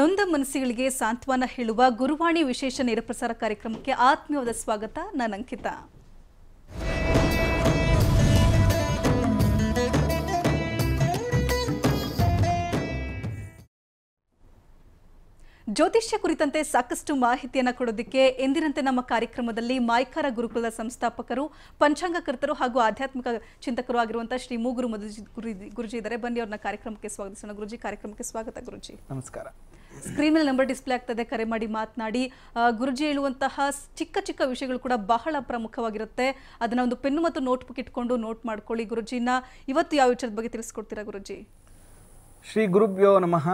ನೊಂದ ಮನಸ್ಸುಗಳಿಗೆ ಸಾಂತ್ವನ ಹೇಳುವ ಗುರುವಾಣಿ ವಿಶೇಷ ನೇರಪ್ರಸಾರ ಕಾರ್ಯಕ್ರಮಕ್ಕೆ ಆತ್ಮೀಯವಾದ ಸ್ವಾಗತ ನಾನು ಅಂಕಿತಾ ಜ್ಯೋತಿಷ್ಯ ಕುರಿತಂತೆ ಸಾಕಷ್ಟು ಮಾಹಿತಿಯನ್ನು ಕೊಡೋದಕ್ಕೆ ಎಂದಿನಂತೆ ನಮ್ಮ ಕಾರ್ಯಕ್ರಮದಲ್ಲಿ ಮಾಯ್ಕಾರ ಗುರುಕುಲದ ಸಂಸ್ಥಾಪಕರು ಪಂಚಾಂಗಕರ್ತರು ಹಾಗೂ ಆಧ್ಯಾತ್ಮಿಕ ಚಿಂತಕರು ಆಗಿರುವಂತಹ ಶ್ರೀ ಮೂಗುರು ಮಧುಜಿ ಗುರು ಗುರುಜಿ ಇದ್ದಾರೆ ಬನ್ನಿ ಅವ್ರನ್ನ ಕಾರ್ಯಕ್ರಮಕ್ಕೆ ಸ್ವಾಗತಿಸೋಣ ಗುರುಜಿ ಕಾರ್ಯಕ್ರಮಕ್ಕೆ ಸ್ವಾಗತ ಗುರುಜಿ ನಮಸ್ಕಾರ ಸ್ಕ್ರೀನ್ ಮೇಲೆ ನಂಬರ್ ಡಿಸ್ಪ್ಲೇ ಆಗ್ತದೆ ಕರೆ ಮಾಡಿ ಮಾತನಾಡಿ ಗುರುಜಿ ಹೇಳುವಂತಹ ಚಿಕ್ಕ ಚಿಕ್ಕ ವಿಷಯಗಳು ಕೂಡ ಬಹಳ ಪ್ರಮುಖವಾಗಿರುತ್ತೆ ಅದನ್ನ ಒಂದು ಪೆನ್ ಮತ್ತು ನೋಟ್ ಬುಕ್ ಇಟ್ಕೊಂಡು ನೋಟ್ ಮಾಡ್ಕೊಳ್ಳಿ ಗುರುಜಿನ ಇವತ್ತು ಯಾವ ವಿಚಾರದ ಬಗ್ಗೆ ತಿಳಿಸ್ಕೊಡ್ತೀರಾ ಗುರುಜಿ ಶ್ರೀ ಗುರುಭ್ಯೋ ನಮಃ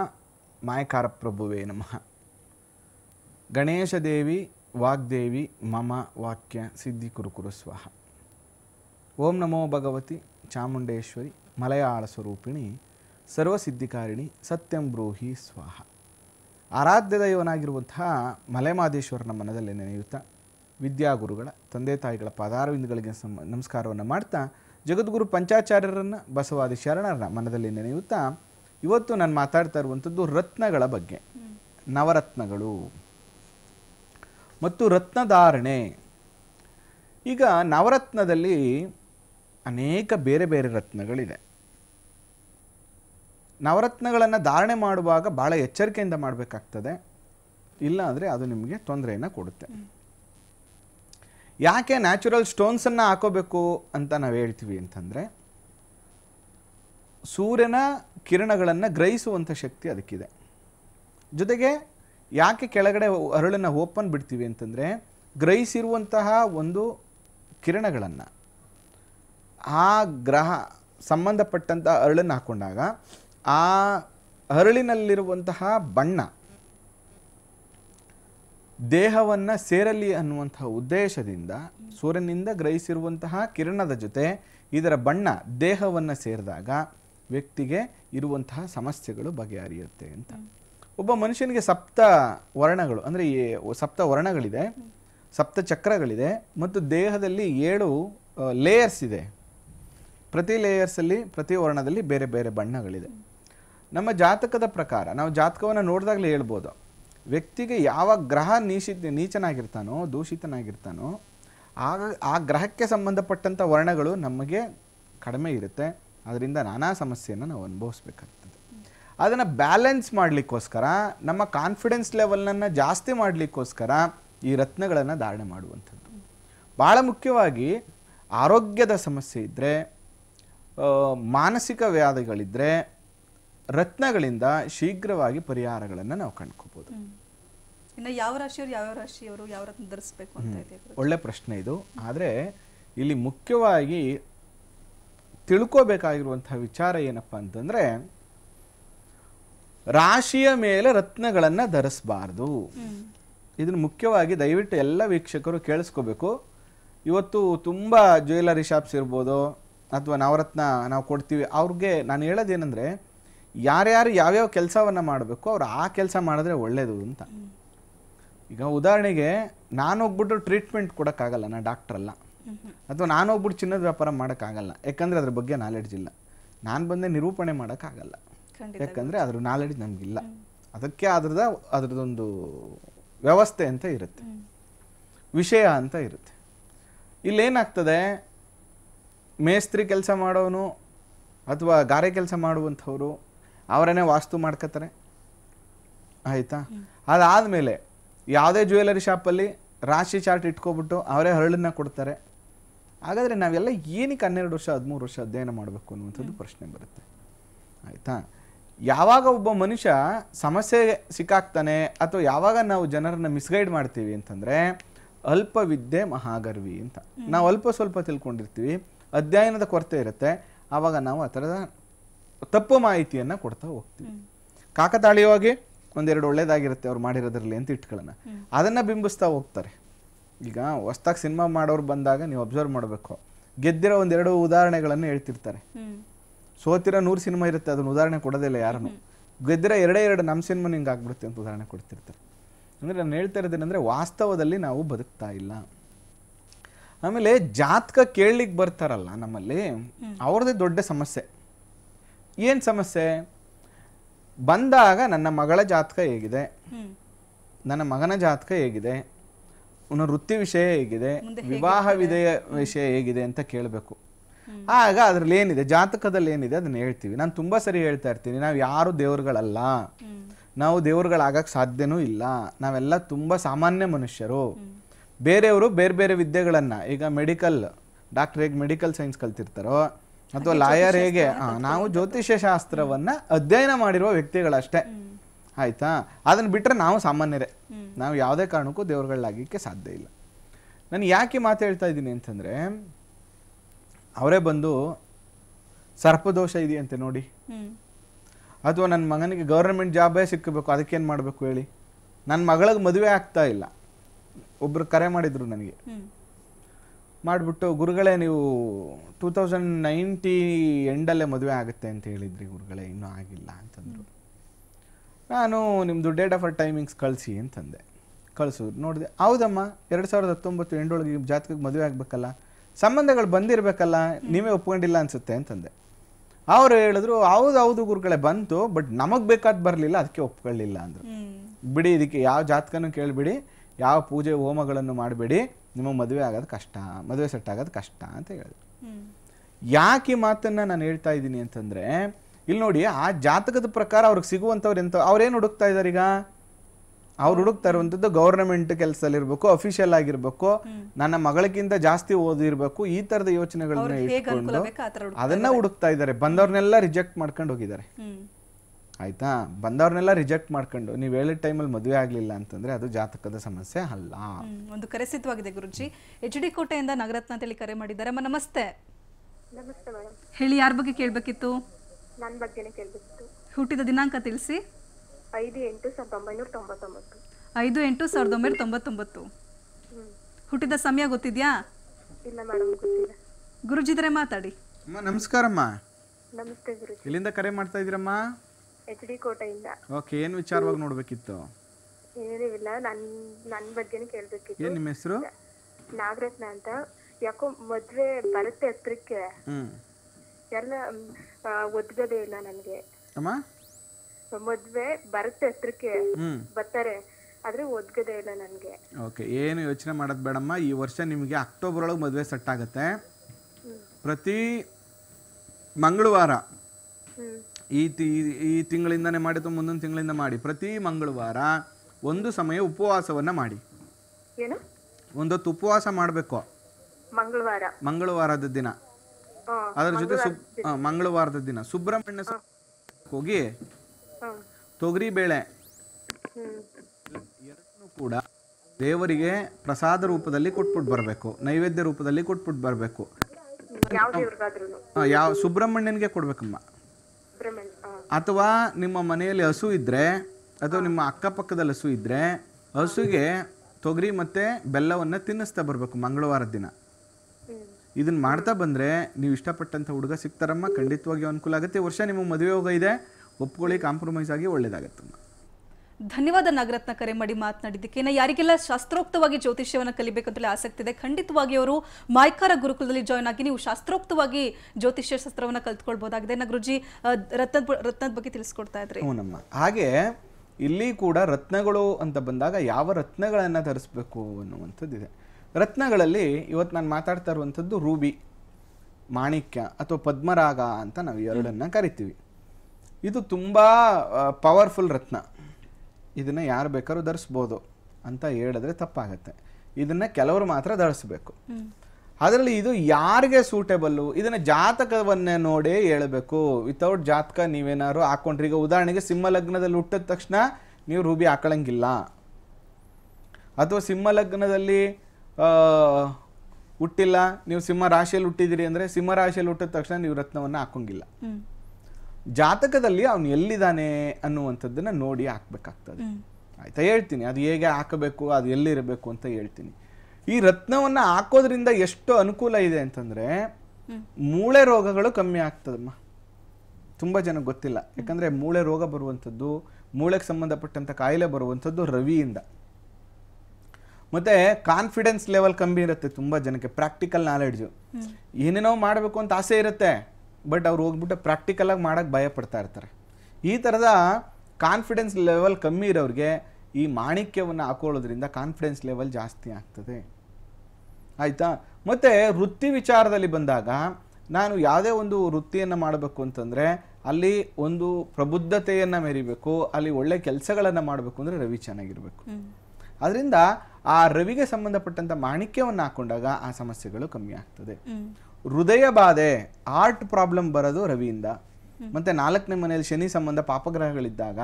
ಮಾಯಕಾರ ಪ್ರಭುವೇ ನಮಃ ಗಣೇಶ ದೇವಿ ವಾಗ್ದೇವಿ ಮಮ ವಾಕ್ಯ ಸಿದ್ಧಿ ಕುರುಕುರು ಸ್ವಹ ಓಂ ನಮೋ ಭಗವತಿ ಚಾಮುಂಡೇಶ್ವರಿ ಮಲಯಾಳ ಸ್ವರೂಪಿಣಿ ಸರ್ವಸಿದ್ಧಿಕಾರಿಣಿ ಸತ್ಯಂ ಬ್ರೋಹಿ ಸ್ವಾಹ ಆರಾಧ್ಯ ದೈವನಾಗಿರುವಂತಹ ಮಲೆಮಾದೇಶ್ವರನ ಮನದಲ್ಲಿ ನೆನೆಯುತ್ತಾ ವಿದ್ಯಾಗುರುಗಳ ತಂದೆ ತಾಯಿಗಳ ಪಾದಾರವಿಂದಗಳಿಗೆ ಸಂ ನಮಸ್ಕಾರವನ್ನು ಮಾಡ್ತಾ ಜಗದ್ಗುರು ಪಂಚಾಚಾರ್ಯರನ್ನು ಬಸವಾದಿ ಶರಣರನ್ನ ಮನದಲ್ಲಿ ನೆನೆಯುತ್ತಾ ಇವತ್ತು ನಾನು ಮಾತಾಡ್ತಾ ಇರುವಂಥದ್ದು ರತ್ನಗಳ ಬಗ್ಗೆ ನವರತ್ನಗಳು ಮತ್ತು ರತ್ನಧಾರಣೆ ಈಗ ನವರತ್ನದಲ್ಲಿ ಅನೇಕ ಬೇರೆ ಬೇರೆ ರತ್ನಗಳಿದೆ ನವರತ್ನಗಳನ್ನು ಧಾರಣೆ ಮಾಡುವಾಗ ಭಾಳ ಎಚ್ಚರಿಕೆಯಿಂದ ಮಾಡಬೇಕಾಗ್ತದೆ ಇಲ್ಲ ಅದು ನಿಮಗೆ ತೊಂದರೆಯನ್ನು ಕೊಡುತ್ತೆ ಯಾಕೆ ನ್ಯಾಚುರಲ್ ಸ್ಟೋನ್ಸನ್ನು ಹಾಕೋಬೇಕು ಅಂತ ನಾವು ಹೇಳ್ತೀವಿ ಅಂತಂದರೆ ಸೂರ್ಯನ ಕಿರಣಗಳನ್ನು ಗ್ರಹಿಸುವಂಥ ಶಕ್ತಿ ಅದಕ್ಕಿದೆ ಜೊತೆಗೆ ಯಾಕೆ ಕೆಳಗಡೆ ಅರಳನ್ನು ಓಪನ್ ಬಿಡ್ತೀವಿ ಅಂತಂದರೆ ಗ್ರಹಿಸಿರುವಂತಹ ಒಂದು ಕಿರಣಗಳನ್ನು ಆ ಗ್ರಹ ಸಂಬಂಧಪಟ್ಟಂತಹ ಅರಳನ್ನು ಹಾಕೊಂಡಾಗ ಆ ಅರಳಿನಲ್ಲಿರುವಂತಹ ಬಣ್ಣ ದೇಹವನ್ನು ಸೇರಲಿ ಅನ್ನುವಂತಹ ಉದ್ದೇಶದಿಂದ ಸೂರ್ಯನಿಂದ ಗ್ರಹಿಸಿರುವಂತಹ ಕಿರಣದ ಜೊತೆ ಇದರ ಬಣ್ಣ ದೇಹವನ್ನು ಸೇರಿದಾಗ ವ್ಯಕ್ತಿಗೆ ಇರುವಂತಹ ಸಮಸ್ಯೆಗಳು ಬಗೆಹರಿಯುತ್ತೆ ಅಂತ ಒಬ್ಬ ಮನುಷ್ಯನಿಗೆ ಸಪ್ತ ವರ್ಣಗಳು ಅಂದರೆ ಸಪ್ತ ವರ್ಣಗಳಿದೆ ಸಪ್ತ ಚಕ್ರಗಳಿದೆ ಮತ್ತು ದೇಹದಲ್ಲಿ ಏಳು ಲೇಯರ್ಸ್ ಇದೆ ಪ್ರತಿ ಲೇಯರ್ಸಲ್ಲಿ ಪ್ರತಿ ವರ್ಣದಲ್ಲಿ ಬೇರೆ ಬೇರೆ ಬಣ್ಣಗಳಿದೆ ನಮ್ಮ ಜಾತಕದ ಪ್ರಕಾರ ನಾವು ಜಾತಕವನ್ನು ನೋಡಿದಾಗಲೇ ಹೇಳ್ಬೋದು ವ್ಯಕ್ತಿಗೆ ಯಾವ ಗ್ರಹ ನೀಶಿ ನೀಚನಾಗಿರ್ತಾನೋ ದೂಷಿತನಾಗಿರ್ತಾನೋ ಆಗ ಆ ಗ್ರಹಕ್ಕೆ ಸಂಬಂಧಪಟ್ಟಂಥ ವರ್ಣಗಳು ನಮಗೆ ಕಡಿಮೆ ಇರುತ್ತೆ ಅದರಿಂದ ನಾನಾ ಸಮಸ್ಯೆಯನ್ನು ನಾವು ಅನುಭವಿಸ್ಬೇಕಾಗ್ತದೆ ಅದನ್ನು ಬ್ಯಾಲೆನ್ಸ್ ಮಾಡಲಿಕ್ಕೋಸ್ಕರ ನಮ್ಮ ಕಾನ್ಫಿಡೆನ್ಸ್ ಲೆವೆಲ್ನನ್ನು ಜಾಸ್ತಿ ಮಾಡಲಿಕ್ಕೋಸ್ಕರ ಈ ರತ್ನಗಳನ್ನು ಧಾರಣೆ ಮಾಡುವಂಥದ್ದು ಭಾಳ ಮುಖ್ಯವಾಗಿ ಆರೋಗ್ಯದ ಸಮಸ್ಯೆ ಇದ್ದರೆ ಮಾನಸಿಕ ವ್ಯಾಧಿಗಳಿದ್ದರೆ ರತ್ನಗಳಿಂದ ಶೀಘ್ರವಾಗಿ ಪರಿಹಾರಗಳನ್ನು ನಾವು ಕಂಡ್ಕೋಬೋದು ಇನ್ನು ಯಾವ ರಾಶಿಯವರು ಯಾವ ರಾಶಿಯವರು ಯಾವ ರತ್ನ ಧರಿಸಬೇಕು ಅಂತ ಇದೆ ಒಳ್ಳೆ ಪ್ರಶ್ನೆ ಇದು ಆದರೆ ಇಲ್ಲಿ ಮುಖ್ಯವಾಗಿ ತಿಳ್ಕೋಬೇಕಾಗಿರುವಂಥ ವಿಚಾರ ಏನಪ್ಪ ಅಂತಂದರೆ ರಾಶಿಯ ಮೇಲೆ ರತ್ನಗಳನ್ನು ಧರಿಸಬಾರ್ದು ಇದನ್ನು ಮುಖ್ಯವಾಗಿ ದಯವಿಟ್ಟು ಎಲ್ಲ ವೀಕ್ಷಕರು ಕೇಳಿಸ್ಕೋಬೇಕು ಇವತ್ತು ತುಂಬ ಜ್ಯುವೆಲರಿ ಶಾಪ್ಸ್ ಇರ್ಬೋದು ಅಥವಾ ನವರತ್ನ ನಾವು ಕೊಡ್ತೀವಿ ಅವ್ರಿಗೆ ನಾನು ಹೇಳೋದೇನೆಂದರೆ ಯಾರ್ಯಾರು ಯಾವ್ಯಾವ ಕೆಲಸವನ್ನು ಮಾಡಬೇಕು ಅವ್ರು ಆ ಕೆಲಸ ಮಾಡಿದ್ರೆ ಒಳ್ಳೆಯದು ಅಂತ ಈಗ ಉದಾಹರಣೆಗೆ ನಾನು ಹೋಗ್ಬಿಟ್ಟು ಟ್ರೀಟ್ಮೆಂಟ್ ಕೊಡೋಕ್ಕಾಗಲ್ಲ ನಾನು ಡಾಕ್ಟ್ರಲ್ಲ ಅಥವಾ ನಾನು ಹೋಗ್ಬಿಟ್ಟು ಚಿನ್ನದ ವ್ಯಾಪಾರ ಮಾಡೋಕ್ಕಾಗಲ್ಲ ಯಾಕಂದರೆ ಅದ್ರ ಬಗ್ಗೆ ನಾಲೆಡ್ಜ್ ಇಲ್ಲ ನಾನು ಬಂದೇ ನಿರೂಪಣೆ ಮಾಡೋಕ್ಕಾಗಲ್ಲ ಯಾಕಂದ್ರೆ ಅದ್ರ ನಾಲೆಡ್ಜ್ ನಮ್ಗಿಲ್ಲ ಅದಕ್ಕೆ ಅದ್ರದ ಅದ್ರದ್ದೊಂದು ವ್ಯವಸ್ಥೆ ಅಂತ ಇರುತ್ತೆ ವಿಷಯ ಅಂತ ಇರುತ್ತೆ ಇಲ್ಲೇನಾಗ್ತದೆ ಮೇಸ್ತ್ರಿ ಕೆಲಸ ಮಾಡೋನು ಅಥವಾ ಗಾರೆ ಕೆಲಸ ಮಾಡುವಂಥವ್ರು ಅವರನ್ನೇ ವಾಸ್ತು ಮಾಡ್ಕೋತಾರೆ ಆಯಿತಾ ಮೇಲೆ ಯಾವುದೇ ಜ್ಯುವೆಲರಿ ಶಾಪಲ್ಲಿ ರಾಶಿ ಚಾರ್ಟ್ ಇಟ್ಕೊಬಿಟ್ಟು ಅವರೇ ಹರಳನ್ನ ಕೊಡ್ತಾರೆ ಹಾಗಾದರೆ ನಾವೆಲ್ಲ ಏನಕ್ಕೆ ಹನ್ನೆರಡು ವರ್ಷ ಹದಿಮೂರು ವರ್ಷ ಅಧ್ಯಯನ ಮಾಡಬೇಕು ಅನ್ನುವಂಥದ್ದು ಪ್ರಶ್ನೆ ಬರುತ್ತೆ ಆಯಿತಾ ಯಾವಾಗ ಒಬ್ಬ ಮನುಷ್ಯ ಸಮಸ್ಯೆ ಸಿಕ್ಕಾಗ್ತಾನೆ ಅಥವಾ ಯಾವಾಗ ನಾವು ಜನರನ್ನ ಮಿಸ್ಗೈಡ್ ಮಾಡ್ತೀವಿ ಅಂತಂದ್ರೆ ಅಲ್ಪ ವಿದ್ಯೆ ಮಹಾಗರ್ವಿ ಅಂತ ನಾವು ಅಲ್ಪ ಸ್ವಲ್ಪ ತಿಳ್ಕೊಂಡಿರ್ತೀವಿ ಅಧ್ಯಯನದ ಕೊರತೆ ಇರುತ್ತೆ ಆವಾಗ ನಾವು ಆ ಥರದ ತಪ್ಪು ಮಾಹಿತಿಯನ್ನ ಕೊಡ್ತಾ ಹೋಗ್ತೀವಿ ಕಾಕತಾಳೀಯವಾಗಿ ಒಂದೆರಡು ಒಳ್ಳೇದಾಗಿರುತ್ತೆ ಅವ್ರು ಮಾಡಿರೋದ್ರಲ್ಲಿ ಅಂತ ಇಟ್ಕೊಳ್ಳೋಣ ಅದನ್ನ ಬಿಂಬಿಸ್ತಾ ಹೋಗ್ತಾರೆ ಈಗ ಹೊಸ್ತಾಗಿ ಸಿನಿಮಾ ಮಾಡೋರು ಬಂದಾಗ ನೀವು ಅಬ್ಸರ್ವ್ ಮಾಡಬೇಕು ಗೆದ್ದಿರೋ ಒಂದೆರಡು ಉದಾಹರಣೆಗಳನ್ನು ಹೇಳ್ತಿರ್ತಾರೆ ಸೋತಿರೋ ನೂರು ಸಿನಿಮಾ ಇರುತ್ತೆ ಅದನ್ನ ಉದಾಹರಣೆ ಕೊಡೋದಿಲ್ಲ ಯಾರನ್ನು ಗೆದ್ದರೆ ಎರಡೇ ಎರಡು ನಮ್ಮ ಸಿನಿಮಾ ಹಿಂಗೆ ಆಗ್ಬಿಡುತ್ತೆ ಅಂತ ಉದಾಹರಣೆ ಕೊಡ್ತಿರ್ತಾರೆ ಅಂದರೆ ನಾನು ಹೇಳ್ತಾ ಇರೋದೇನೆಂದರೆ ವಾಸ್ತವದಲ್ಲಿ ನಾವು ಬದುಕ್ತಾ ಇಲ್ಲ ಆಮೇಲೆ ಜಾತಕ ಕೇಳಲಿಕ್ಕೆ ಬರ್ತಾರಲ್ಲ ನಮ್ಮಲ್ಲಿ ಅವ್ರದ್ದೇ ದೊಡ್ಡ ಸಮಸ್ಯೆ ಏನು ಸಮಸ್ಯೆ ಬಂದಾಗ ನನ್ನ ಮಗಳ ಜಾತಕ ಹೇಗಿದೆ ನನ್ನ ಮಗನ ಜಾತಕ ಹೇಗಿದೆ ಅವನ ವೃತ್ತಿ ವಿಷಯ ಹೇಗಿದೆ ವಿವಾಹ ವಿಧೇಯ ವಿಷಯ ಹೇಗಿದೆ ಅಂತ ಕೇಳಬೇಕು ಆಗ ಅದ್ರಲ್ಲಿ ಏನಿದೆ ಜಾತಕದಲ್ಲಿ ಏನಿದೆ ಅದನ್ನ ಹೇಳ್ತೀವಿ ನಾನು ತುಂಬಾ ಸರಿ ಹೇಳ್ತಾ ಇರ್ತೀನಿ ನಾವು ಯಾರು ದೇವ್ರುಗಳಲ್ಲ ನಾವು ದೇವ್ರುಗಳಾಗಕ್ಕೆ ಸಾಧ್ಯನೂ ಇಲ್ಲ ನಾವೆಲ್ಲ ತುಂಬಾ ಸಾಮಾನ್ಯ ಮನುಷ್ಯರು ಬೇರೆಯವರು ಬೇರೆ ಬೇರೆ ವಿದ್ಯೆಗಳನ್ನ ಈಗ ಮೆಡಿಕಲ್ ಡಾಕ್ಟರ್ ಹೇಗೆ ಮೆಡಿಕಲ್ ಸೈನ್ಸ್ ಕಲ್ತಿರ್ತಾರೋ ಅಥವಾ ಲಾಯರ್ ಹೇಗೆ ನಾವು ಜ್ಯೋತಿಷ್ಯ ಶಾಸ್ತ್ರವನ್ನ ಅಧ್ಯಯನ ಮಾಡಿರುವ ವ್ಯಕ್ತಿಗಳಷ್ಟೇ ಆಯ್ತಾ ಅದನ್ನ ಬಿಟ್ರೆ ನಾವು ಸಾಮಾನ್ಯರೇ ನಾವು ಯಾವುದೇ ಕಾರಣಕ್ಕೂ ದೇವ್ರುಗಳಾಗಲಿಕ್ಕೆ ಸಾಧ್ಯ ಇಲ್ಲ ನಾನು ಯಾಕೆ ಮಾತು ಹೇಳ್ತಾ ಇದ್ದೀನಿ ಅಂತಂದ್ರೆ ಅವರೇ ಬಂದು ಸರ್ಪದೋಷ ಇದೆಯಂತೆ ನೋಡಿ ಅಥವಾ ನನ್ನ ಮಗನಿಗೆ ಗೌರ್ಮೆಂಟ್ ಜಾಬೇ ಸಿಕ್ಕಬೇಕು ಅದಕ್ಕೇನು ಮಾಡಬೇಕು ಹೇಳಿ ನನ್ನ ಮಗಳಿಗೆ ಮದುವೆ ಆಗ್ತಾ ಇಲ್ಲ ಒಬ್ಬರು ಕರೆ ಮಾಡಿದರು ನನಗೆ ಮಾಡಿಬಿಟ್ಟು ಗುರುಗಳೇ ನೀವು ಟೂ ತೌಸಂಡ್ ನೈಂಟಿ ಎಂಡಲ್ಲೇ ಮದುವೆ ಆಗುತ್ತೆ ಅಂತ ಹೇಳಿದ್ರಿ ಗುರುಗಳೇ ಇನ್ನೂ ಆಗಿಲ್ಲ ಅಂತಂದರು ನಾನು ನಿಮ್ಮದು ಡೇಟ್ ಆಫ್ ಟೈಮಿಂಗ್ಸ್ ಕಳಿಸಿ ಅಂತಂದೆ ಕಳಿಸೋದು ನೋಡಿದೆ ಹೌದಮ್ಮ ಎರಡು ಸಾವಿರದ ಹತ್ತೊಂಬತ್ತು ಎಂಡೊಳಗೆ ಜಾತಕಕ್ಕೆ ಮದುವೆ ಆಗಬೇಕಲ್ಲ ಸಂಬಂಧಗಳು ಬಂದಿರಬೇಕಲ್ಲ ನೀವೇ ಒಪ್ಕೊಂಡಿಲ್ಲ ಅನ್ಸುತ್ತೆ ಅಂತಂದೆ ಅವರು ಹೇಳಿದ್ರು ಹೌದು ಹೌದು ಗುರುಗಳೇ ಬಂತು ಬಟ್ ನಮಗೆ ಬೇಕಾದ್ ಬರಲಿಲ್ಲ ಅದಕ್ಕೆ ಒಪ್ಕೊಳ್ಳಿಲ್ಲ ಅಂದರು ಬಿಡಿ ಇದಕ್ಕೆ ಯಾವ ಜಾತಕನೂ ಕೇಳಿಬಿಡಿ ಯಾವ ಪೂಜೆ ಹೋಮಗಳನ್ನು ಮಾಡಬೇಡಿ ನಿಮಗೆ ಮದುವೆ ಆಗೋದು ಕಷ್ಟ ಮದುವೆ ಸೆಟ್ ಆಗೋದು ಕಷ್ಟ ಅಂತ ಹೇಳಿದ್ರು ಯಾಕೆ ಮಾತನ್ನು ನಾನು ಹೇಳ್ತಾ ಇದ್ದೀನಿ ಅಂತಂದರೆ ಇಲ್ಲಿ ನೋಡಿ ಆ ಜಾತಕದ ಪ್ರಕಾರ ಅವ್ರಿಗೆ ಸಿಗುವಂಥವ್ರು ಎಂಥ ಅವ್ರೇನು ಹುಡುಕ್ತಾ ಇದ್ದಾರೆ ಈಗ ಅವ್ರು ಹುಡುಕ್ತಾ ಇರುವಂಥದ್ದು ಗೌರ್ನಮೆಂಟ್ ಕೆಲಸದಲ್ಲಿರ್ಬೇಕು ಅಫಿಷಿಯಲ್ ಆಗಿರ್ಬೇಕು ನನ್ನ ಮಗಳಕ್ಕಿಂತ ಜಾಸ್ತಿ ಓದಿರ್ಬೇಕು ಈ ತರದ ಯೋಚನೆಗಳನ್ನ ಇಟ್ಕೊಂಡು ಅದನ್ನ ಹುಡುಕ್ತಾ ಇದ್ದಾರೆ ಬಂದವ್ರನ್ನೆಲ್ಲ ರಿಜೆಕ್ಟ್ ಮಾಡ್ಕೊಂಡು ಹೋಗಿದ್ದಾರೆ ಆಯ್ತಾ ಬಂದವ್ರನ್ನೆಲ್ಲ ರಿಜೆಕ್ಟ್ ಮಾಡ್ಕೊಂಡು ನೀವು ಹೇಳಿದ ಟೈಮಲ್ಲಿ ಮದುವೆ ಆಗಲಿಲ್ಲ ಅಂತಂದ್ರೆ ಅದು ಜಾತಕದ ಸಮಸ್ಯೆ ಅಲ್ಲ ಒಂದು ಕರೆಸಿದ್ವಾಗಿದೆ ಗುರುಜಿ ಎಚ್ ಡಿ ಕೋಟೆಯಿಂದ ನಗರತ್ನ ಹೇಳಿ ಕರೆ ಮಾಡಿದ್ದಾರೆ ಅಮ್ಮ ನಮಸ್ತೆ ಹೇಳಿ ಯಾರ ಬಗ್ಗೆ ಕೇಳಬೇಕಿತ್ತು ಹುಟ್ಟಿದ ದಿನಾಂಕ ತಿಳಿಸಿ ಐದು ಎಂಟು ಸಾವಿರದ ಒಂಬೈನೂರ ತೊಂಬತ್ತೊಂಬತ್ತು ಐದು ಎಂಟು ಸಾವಿರದ ಒಂಬೈನೂರ ತೊಂಬತ್ತೊಂಬತ್ತು ಹುಟ್ಟಿದ ಸಮಯ ಗೊತ್ತಿದ್ಯಾ ಇಲ್ಲ ಮೇಡಮ್ ಗೊತ್ತಿಲ್ಲ ಗುರುಜಿದ್ರೆ ಮಾತಾಡಿ ಅಮ್ಮ ನಮಸ್ಕಾರಮ್ಮ ನಮಸ್ತೆ ಗುರುಜಿ ಇಲ್ಲಿಂದ ಕರೆ ಮಾಡ್ತಾ ಇದ್ದೀರಮ್ಮ ಎಚ್ ಡಿ ಕೋಟೆಯಿಂದ ಓಕೆ ಏನು ವಿಚಾರವಾಗಿ ನೋಡಬೇಕಿತ್ತು ಏನೂ ಇಲ್ಲ ನನ್ ನನ್ ಬಗ್ಗೆನೇ ಕೇಳ್ಬೇಕಿತ್ತು ಏನು ನಿಮ್ಮ ಹೆಸರು ನಾಗರತ್ನ ಅಂತ ಯಾಕೋ ಮದ್ವೆ ಬರುತ್ತೆ ಹತ್ರಕ್ಕೆ ಎಲ್ಲ ಒದ್ಗದೇ ಇಲ್ಲ ನನಗೆ ಅಮ್ಮ ಮದ್ವೆ ಬರುತ್ತೆ ಹತ್ರಕ್ಕೆ ಬರ್ತಾರೆ ಆದ್ರೆ ಒದ್ಗದೆ ಇಲ್ಲ ನನ್ಗೆ ಓಕೆ ಏನು ಯೋಚನೆ ಮಾಡೋದು ಬೇಡಮ್ಮ ಈ ವರ್ಷ ನಿಮಗೆ ಅಕ್ಟೋಬರ್ ಒಳಗೆ ಮದುವೆ ಸೆಟ್ ಆಗುತ್ತೆ ಪ್ರತಿ ಮಂಗಳವಾರ ಈ ಈ ತಿಂಗಳಿಂದನೇ ಅಥವಾ ಮುಂದಿನ ತಿಂಗಳಿಂದ ಮಾಡಿ ಪ್ರತಿ ಮಂಗಳವಾರ ಒಂದು ಸಮಯ ಉಪವಾಸವನ್ನ ಮಾಡಿ ಏನು ಒಂದೊತ್ತು ಉಪವಾಸ ಮಾಡಬೇಕು ಮಂಗಳವಾರ ಮಂಗಳವಾರದ ದಿನ ಅದರ ಜೊತೆ ಮಂಗಳವಾರದ ದಿನ ಸುಬ್ರಹ್ಮಣ್ಯ ಹೋಗಿ ತೊಗರಿ ಬೇಳೆ ಎರಡನ್ನೂ ಕೂಡ ದೇವರಿಗೆ ಪ್ರಸಾದ ರೂಪದಲ್ಲಿ ಕೊಟ್ಬಿಟ್ಟು ಬರಬೇಕು ನೈವೇದ್ಯ ರೂಪದಲ್ಲಿ ಕೊಟ್ಬಿಟ್ಟು ಬರಬೇಕು ಯಾವ ಸುಬ್ರಹ್ಮಣ್ಯನ್ಗೆ ಕೊಡ್ಬೇಕಮ್ಮ ಅಥವಾ ನಿಮ್ಮ ಮನೆಯಲ್ಲಿ ಹಸು ಇದ್ರೆ ಅಥವಾ ನಿಮ್ಮ ಅಕ್ಕಪಕ್ಕದಲ್ಲಿ ಹಸು ಇದ್ರೆ ಹಸುಗೆ ತೊಗರಿ ಮತ್ತೆ ಬೆಲ್ಲವನ್ನ ತಿನ್ನಿಸ್ತಾ ಬರಬೇಕು ಮಂಗಳವಾರ ದಿನ ಇದನ್ನ ಮಾಡ್ತಾ ಬಂದ್ರೆ ನೀವು ಇಷ್ಟಪಟ್ಟಂತ ಹುಡುಗ ಸಿಗ್ತಾರಮ್ಮ ಖಂಡಿತವಾಗಿ ಅನುಕೂಲ ಆಗುತ್ತೆ ವರ್ಷ ನಿಮ್ಮ ಮದುವೆ ಹೋಗ ಇದೆ ಒಪ್ಕೊಳ್ಳಿ ಕಾಂಪ್ರಮೈಸ್ ಆಗಿ ಒಳ್ಳೆಯದಾಗತ್ತೆ ಧನ್ಯವಾದ ನಾಗರತ್ನ ಕರೆ ಮಾಡಿ ಮಾತನಾಡಿದ್ದಕ್ಕೆ ಯಾರಿಗೆಲ್ಲ ಶಾಸ್ತ್ರೋಕ್ತವಾಗಿ ಜ್ಯೋತಿಷ್ಯವನ್ನು ಕಲಿಬೇಕಂತಲೇ ಆಸಕ್ತಿ ಇದೆ ಖಂಡಿತವಾಗಿ ಅವರು ಮಾಯ್ಕಾರ ಗುರುಕುಲದಲ್ಲಿ ಜಾಯ್ನ್ ಆಗಿ ನೀವು ಶಾಸ್ತ್ರೋಕ್ತವಾಗಿ ಜ್ಯೋತಿಷ್ಯ ಶಾಸ್ತ್ರವನ್ನು ಕಲ್ತ್ಕೊಳ್ಬಹುದಾಗಿದೆ ನಗರುಜಿ ರತ್ನದ ರತ್ನದ ಬಗ್ಗೆ ತಿಳಿಸ್ಕೊಡ್ತಾ ಇದ್ರಿ ನಮ್ಮ ಹಾಗೆ ಇಲ್ಲಿ ಕೂಡ ರತ್ನಗಳು ಅಂತ ಬಂದಾಗ ಯಾವ ರತ್ನಗಳನ್ನು ಅನ್ನುವಂಥದ್ದು ಅನ್ನುವಂಥದ್ದಿದೆ ರತ್ನಗಳಲ್ಲಿ ಇವತ್ತು ನಾನು ಮಾತಾಡ್ತಾ ಇರುವಂಥದ್ದು ರೂಬಿ ಮಾಣಿಕ್ಯ ಅಥವಾ ಪದ್ಮರಾಗ ಅಂತ ನಾವು ಎರಡನ್ನ ಕರಿತೀವಿ ಇದು ತುಂಬ ಪವರ್ಫುಲ್ ರತ್ನ ಇದನ್ನು ಯಾರು ಬೇಕಾದ್ರೂ ಧರಿಸ್ಬೋದು ಅಂತ ಹೇಳಿದ್ರೆ ತಪ್ಪಾಗತ್ತೆ ಇದನ್ನ ಕೆಲವರು ಮಾತ್ರ ಧರಿಸ್ಬೇಕು ಅದರಲ್ಲಿ ಇದು ಯಾರಿಗೆ ಸೂಟೇಬಲ್ಲು ಇದನ್ನು ಜಾತಕವನ್ನೇ ನೋಡಿ ಹೇಳಬೇಕು ವಿತೌಟ್ ಜಾತಕ ನೀವೇನಾದ್ರು ಹಾಕೊಂಡ್ರಿ ಈಗ ಉದಾಹರಣೆಗೆ ಸಿಂಹ ಲಗ್ನದಲ್ಲಿ ಹುಟ್ಟಿದ ತಕ್ಷಣ ನೀವು ರೂಬಿ ಹಾಕೊಳ್ಳಂಗಿಲ್ಲ ಅಥವಾ ಸಿಂಹ ಲಗ್ನದಲ್ಲಿ ಹುಟ್ಟಿಲ್ಲ ನೀವು ಸಿಂಹ ರಾಶಿಯಲ್ಲಿ ಹುಟ್ಟಿದಿರಿ ಅಂದರೆ ಸಿಂಹ ರಾಶಿಯಲ್ಲಿ ಹುಟ್ಟಿದ ತಕ್ಷಣ ನೀವು ರತ್ನವನ್ನು ಹಾಕೋಂಗಿಲ್ಲ ಜಾತಕದಲ್ಲಿ ಅವನು ಎಲ್ಲಿದ್ದಾನೆ ಅನ್ನುವಂಥದ್ದನ್ನ ನೋಡಿ ಹಾಕ್ಬೇಕಾಗ್ತದೆ ಆಯ್ತಾ ಹೇಳ್ತೀನಿ ಅದು ಹೇಗೆ ಹಾಕಬೇಕು ಅದು ಎಲ್ಲಿರಬೇಕು ಅಂತ ಹೇಳ್ತೀನಿ ಈ ರತ್ನವನ್ನ ಹಾಕೋದ್ರಿಂದ ಎಷ್ಟು ಅನುಕೂಲ ಇದೆ ಅಂತಂದ್ರೆ ಮೂಳೆ ರೋಗಗಳು ಕಮ್ಮಿ ಆಗ್ತದಮ್ಮ ತುಂಬ ಜನಕ್ಕೆ ಗೊತ್ತಿಲ್ಲ ಯಾಕಂದ್ರೆ ಮೂಳೆ ರೋಗ ಬರುವಂಥದ್ದು ಮೂಳೆಗೆ ಸಂಬಂಧಪಟ್ಟಂಥ ಕಾಯಿಲೆ ಬರುವಂಥದ್ದು ರವಿಯಿಂದ ಮತ್ತೆ ಕಾನ್ಫಿಡೆನ್ಸ್ ಲೆವೆಲ್ ಕಮ್ಮಿ ಇರುತ್ತೆ ತುಂಬ ಜನಕ್ಕೆ ಪ್ರಾಕ್ಟಿಕಲ್ ನಾಲೆಡ್ಜು ಏನೇನೋ ಮಾಡಬೇಕು ಅಂತ ಆಸೆ ಇರುತ್ತೆ ಬಟ್ ಅವ್ರು ಹೋಗ್ಬಿಟ್ಟು ಪ್ರಾಕ್ಟಿಕಲಾಗಿ ಮಾಡೋಕ್ಕೆ ಭಯ ಪಡ್ತಾ ಇರ್ತಾರೆ ಈ ಥರದ ಕಾನ್ಫಿಡೆನ್ಸ್ ಲೆವೆಲ್ ಕಮ್ಮಿ ಇರೋರಿಗೆ ಈ ಮಾಣಿಕ್ಯವನ್ನು ಹಾಕೊಳ್ಳೋದ್ರಿಂದ ಕಾನ್ಫಿಡೆನ್ಸ್ ಲೆವೆಲ್ ಜಾಸ್ತಿ ಆಗ್ತದೆ ಆಯಿತಾ ಮತ್ತು ವೃತ್ತಿ ವಿಚಾರದಲ್ಲಿ ಬಂದಾಗ ನಾನು ಯಾವುದೇ ಒಂದು ವೃತ್ತಿಯನ್ನು ಮಾಡಬೇಕು ಅಂತಂದರೆ ಅಲ್ಲಿ ಒಂದು ಪ್ರಬುದ್ಧತೆಯನ್ನು ಮೆರಿಬೇಕು ಅಲ್ಲಿ ಒಳ್ಳೆ ಕೆಲಸಗಳನ್ನು ಮಾಡಬೇಕು ಅಂದರೆ ರವಿ ಚೆನ್ನಾಗಿರಬೇಕು ಅದರಿಂದ ಆ ರವಿಗೆ ಸಂಬಂಧಪಟ್ಟಂಥ ಮಾಣಿಕ್ಯವನ್ನು ಹಾಕೊಂಡಾಗ ಆ ಸಮಸ್ಯೆಗಳು ಕಮ್ಮಿ ಆಗ್ತದೆ ಹೃದಯ ಬಾಧೆ ಆರ್ಟ್ ಪ್ರಾಬ್ಲಮ್ ಬರೋದು ರವಿಯಿಂದ ಮತ್ತೆ ನಾಲ್ಕನೇ ಮನೆಯಲ್ಲಿ ಶನಿ ಸಂಬಂಧ ಪಾಪಗ್ರಹಗಳಿದ್ದಾಗ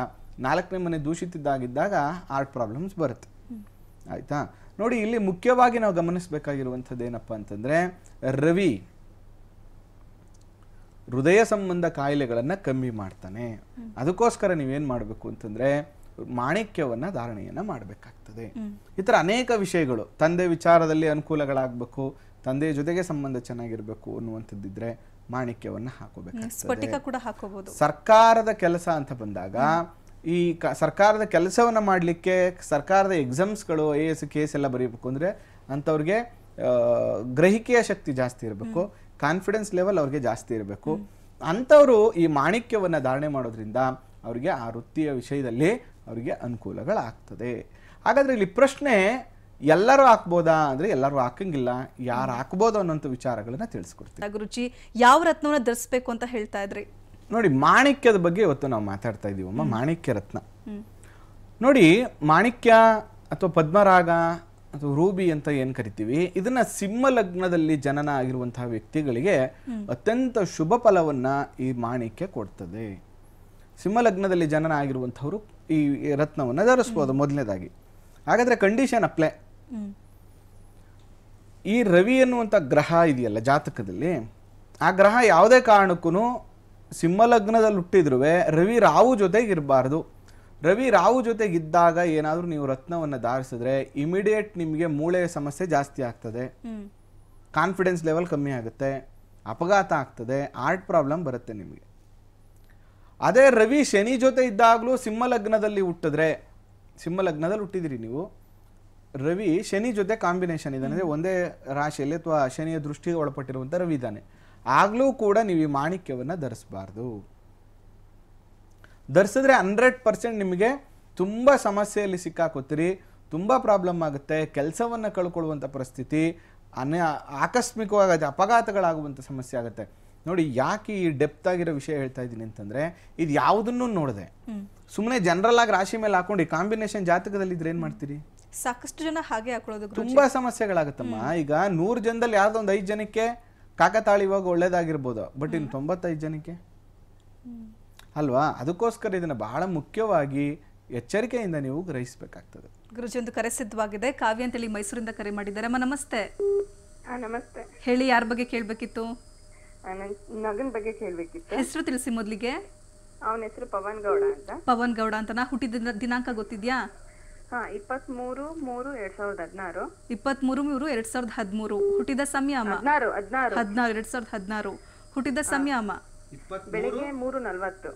ನಾಲ್ಕನೇ ಮನೆ ದೂಷಿತಿದ್ದಾಗಿದ್ದಾಗ ಆರ್ಟ್ ಪ್ರಾಬ್ಲಮ್ಸ್ ಬರುತ್ತೆ ಆಯ್ತಾ ನೋಡಿ ಇಲ್ಲಿ ಮುಖ್ಯವಾಗಿ ನಾವು ಗಮನಿಸಬೇಕಾಗಿರುವಂಥದ್ದು ಏನಪ್ಪ ಅಂತಂದ್ರೆ ರವಿ ಹೃದಯ ಸಂಬಂಧ ಕಾಯಿಲೆಗಳನ್ನ ಕಮ್ಮಿ ಮಾಡ್ತಾನೆ ಅದಕ್ಕೋಸ್ಕರ ನೀವೇನ್ ಮಾಡಬೇಕು ಅಂತಂದ್ರೆ ಮಾಣಿಕ್ಯವನ್ನ ಧಾರಣೆಯನ್ನ ಮಾಡಬೇಕಾಗ್ತದೆ ಈ ಅನೇಕ ವಿಷಯಗಳು ತಂದೆ ವಿಚಾರದಲ್ಲಿ ಅನುಕೂಲಗಳಾಗಬೇಕು ತಂದೆಯ ಜೊತೆಗೆ ಸಂಬಂಧ ಚೆನ್ನಾಗಿರಬೇಕು ಅನ್ನುವಂಥದ್ದಿದ್ರೆ ಮಾಣಿಕ್ಯವನ್ನು ಹಾಕೋಬೇಕು ಸರ್ಕಾರದ ಕೆಲಸ ಅಂತ ಬಂದಾಗ ಈ ಕ ಸರ್ಕಾರದ ಕೆಲಸವನ್ನು ಮಾಡಲಿಕ್ಕೆ ಸರ್ಕಾರದ ಎಕ್ಸಾಮ್ಸ್ಗಳು ಐ ಎಸ್ ಕೆ ಎಸ್ ಎಲ್ಲ ಬರೀಬೇಕು ಅಂದರೆ ಅಂಥವ್ರಿಗೆ ಗ್ರಹಿಕೆಯ ಶಕ್ತಿ ಜಾಸ್ತಿ ಇರಬೇಕು ಕಾನ್ಫಿಡೆನ್ಸ್ ಲೆವೆಲ್ ಅವ್ರಿಗೆ ಜಾಸ್ತಿ ಇರಬೇಕು ಅಂಥವರು ಈ ಮಾಣಿಕ್ಯವನ್ನು ಧಾರಣೆ ಮಾಡೋದ್ರಿಂದ ಅವರಿಗೆ ಆ ವೃತ್ತಿಯ ವಿಷಯದಲ್ಲಿ ಅವರಿಗೆ ಅನುಕೂಲಗಳಾಗ್ತದೆ ಹಾಗಾದರೆ ಇಲ್ಲಿ ಪ್ರಶ್ನೆ ಎಲ್ಲರೂ ಹಾಕ್ಬೋದಾ ಅಂದ್ರೆ ಎಲ್ಲರೂ ಹಾಕಂಗಿಲ್ಲ ಯಾರು ಹಾಕ್ಬೋದು ಅನ್ನೋಂಥ ವಿಚಾರಗಳನ್ನ ತಿಳಿಸ್ಕೊಡ್ತೀವಿ ರುಚಿ ಯಾವ ರತ್ನವನ್ನ ಧರಿಸ್ಬೇಕು ಅಂತ ಹೇಳ್ತಾ ಇದ್ರಿ ನೋಡಿ ಮಾಣಿಕ್ಯದ ಬಗ್ಗೆ ಇವತ್ತು ನಾವು ಮಾತಾಡ್ತಾ ಇದ್ದೀವಮ್ಮ ಮಾಣಿಕ್ಯ ರತ್ನ ನೋಡಿ ಮಾಣಿಕ್ಯ ಅಥವಾ ಪದ್ಮರಾಗ ಅಥವಾ ರೂಬಿ ಅಂತ ಏನು ಕರಿತೀವಿ ಇದನ್ನ ಸಿಂಹ ಲಗ್ನದಲ್ಲಿ ಜನನ ಆಗಿರುವಂತಹ ವ್ಯಕ್ತಿಗಳಿಗೆ ಅತ್ಯಂತ ಶುಭ ಫಲವನ್ನ ಈ ಮಾಣಿಕ್ಯ ಕೊಡ್ತದೆ ಸಿಂಹ ಲಗ್ನದಲ್ಲಿ ಜನನ ಆಗಿರುವಂತಹವರು ಈ ರತ್ನವನ್ನ ಧರಿಸ್ಬೋದು ಮೊದಲನೇದಾಗಿ ಹಾಗಾದ್ರೆ ಕಂಡೀಷನ್ ಅಪ್ಲೈ ಈ ರವಿ ಅನ್ನುವಂಥ ಗ್ರಹ ಇದೆಯಲ್ಲ ಜಾತಕದಲ್ಲಿ ಆ ಗ್ರಹ ಯಾವುದೇ ಕಾರಣಕ್ಕೂ ಸಿಂಹಲಗ್ನದಲ್ಲಿ ಹುಟ್ಟಿದ್ರೂ ರವಿ ರಾವು ಜೊತೆಗಿರಬಾರ್ದು ರವಿ ರಾವು ಜೊತೆಗಿದ್ದಾಗ ಏನಾದರೂ ನೀವು ರತ್ನವನ್ನು ಧಾರಿಸಿದ್ರೆ ಇಮಿಡಿಯೇಟ್ ನಿಮಗೆ ಮೂಳೆಯ ಸಮಸ್ಯೆ ಜಾಸ್ತಿ ಆಗ್ತದೆ ಕಾನ್ಫಿಡೆನ್ಸ್ ಲೆವೆಲ್ ಕಮ್ಮಿ ಆಗುತ್ತೆ ಅಪಘಾತ ಆಗ್ತದೆ ಹಾರ್ಟ್ ಪ್ರಾಬ್ಲಮ್ ಬರುತ್ತೆ ನಿಮಗೆ ಅದೇ ರವಿ ಶನಿ ಜೊತೆ ಇದ್ದಾಗಲೂ ಸಿಂಹಲಗ್ನದಲ್ಲಿ ಹುಟ್ಟಿದ್ರೆ ಸಿಂಹಲಗ್ನದಲ್ಲಿ ಹುಟ್ಟಿದಿರಿ ನೀವು ರವಿ ಶನಿ ಜೊತೆ ಕಾಂಬಿನೇಷನ್ ಇದ್ದಾನೆ ಅಂದರೆ ಒಂದೇ ರಾಶಿಯಲ್ಲಿ ಅಥವಾ ಶನಿಯ ದೃಷ್ಟಿಗೆ ಒಳಪಟ್ಟಿರುವಂಥ ರವಿ ಇದ್ದಾನೆ ಆಗಲೂ ಕೂಡ ನೀವು ಈ ಮಾಣಿಕ್ಯವನ್ನು ಧರಿಸಬಾರ್ದು ಧರಿಸಿದ್ರೆ ಹಂಡ್ರೆಡ್ ಪರ್ಸೆಂಟ್ ನಿಮಗೆ ತುಂಬ ಸಮಸ್ಯೆಯಲ್ಲಿ ಸಿಕ್ಕಾಕೋತೀರಿ ತುಂಬ ಪ್ರಾಬ್ಲಮ್ ಆಗುತ್ತೆ ಕೆಲಸವನ್ನು ಕಳ್ಕೊಳ್ಳುವಂಥ ಪರಿಸ್ಥಿತಿ ಅನ್ಯ ಆಕಸ್ಮಿಕವಾಗಿ ಅಪಘಾತಗಳಾಗುವಂಥ ಸಮಸ್ಯೆ ಆಗುತ್ತೆ ನೋಡಿ ಯಾಕೆ ಈ ಡೆಪ್ತ್ ಆಗಿರೋ ವಿಷಯ ಹೇಳ್ತಾ ಇದ್ದೀನಿ ಅಂತಂದ್ರೆ ಇದು ಯಾವುದನ್ನು ನೋಡಿದೆ ಸುಮ್ಮನೆ ಜನರಲ್ ಆಗಿ ರಾಶಿ ಮೇಲೆ ಹಾಕೊಂಡು ಕಾಂಬಿನೇಷನ್ ಜಾತಕದಲ್ಲಿ ಇದ್ರೆ ಏನ್ ಮಾಡ್ತೀರಿ ಸಾಕಷ್ಟು ಜನ ಹಾಗೆ ಹಾಕೊಳ್ಳೋದು ತುಂಬಾ ಸಮಸ್ಯೆಗಳಾಗುತ್ತಮ್ಮ ಈಗ ನೂರ್ ಜನದಲ್ಲಿ ಯಾವ್ದೋ ಐದ್ ಜನಕ್ಕೆ ಕಾಕತಾಳಿವಾಗ ಒಳ್ಳೇದಾಗಿರ್ಬೋದು ಬಟ್ ಇನ್ ತೊಂಬತ್ತೈದು ಜನಕ್ಕೆ ಅಲ್ವಾ ಅದಕ್ಕೋಸ್ಕರ ಇದನ್ನ ಬಹಳ ಮುಖ್ಯವಾಗಿ ಎಚ್ಚರಿಕೆಯಿಂದ ನೀವು ಗ್ರಹಿಸಬೇಕಾಗ್ತದೆ ಗುರುಜಿ ಒಂದು ಕರೆ ಸಿದ್ಧವಾಗಿದೆ ಕಾವ್ಯ ಅಂತೇಳಿ ಮೈಸೂರಿಂದ ಕರೆ ಮಾಡಿದ್ದಾರೆ ಅಮ್ಮ ನಮಸ್ತೆ ನಮಸ್ತೆ ಹೇಳಿ ಯಾರ ಬಗ್ಗೆ ಕೇಳಬೇಕಿತ್ತು ನಗನ್ ಬಗ್ಗೆ ಕೇಳಬೇಕಿತ್ತು ಹೆಸರು ತಿಳಿಸಿ ಮೊದಲಿಗೆ ಅವನ ಹೆಸರು ಪವನ್ ಗೌಡ ಅಂತ ಪವನ್ ಗೌಡ ಅಂತ ನಾ ಹುಟ್ಟಿದ ದಿನಾಂಕ ಗೊತ್ತಿದ್ಯಾ ಹಾಂ ಇಪ್ಪತ್ಮೂರು ಮೂರು ಎರಡ್ ಸಾವಿರದ ಹದಿನಾರು ಇಪ್ಪತ್ಮೂರು ಮೂರು ಎರಡ್ ಸಾವಿರದ ಹದಿಮೂರು ಹುಟ್ಟಿದ ಸಂಯಮ ಹದಿನಾರು ಹದಿನಾರು ಹದಿನಾರು ಎರಡ್ ಸಾವಿರದ ಹದಿನಾರು ಹುಟ್ಟಿದ ಸಂಯಮ ಬೆಳಿಗ್ಗೆ ಮೂರು ನಲ್ವತ್ತು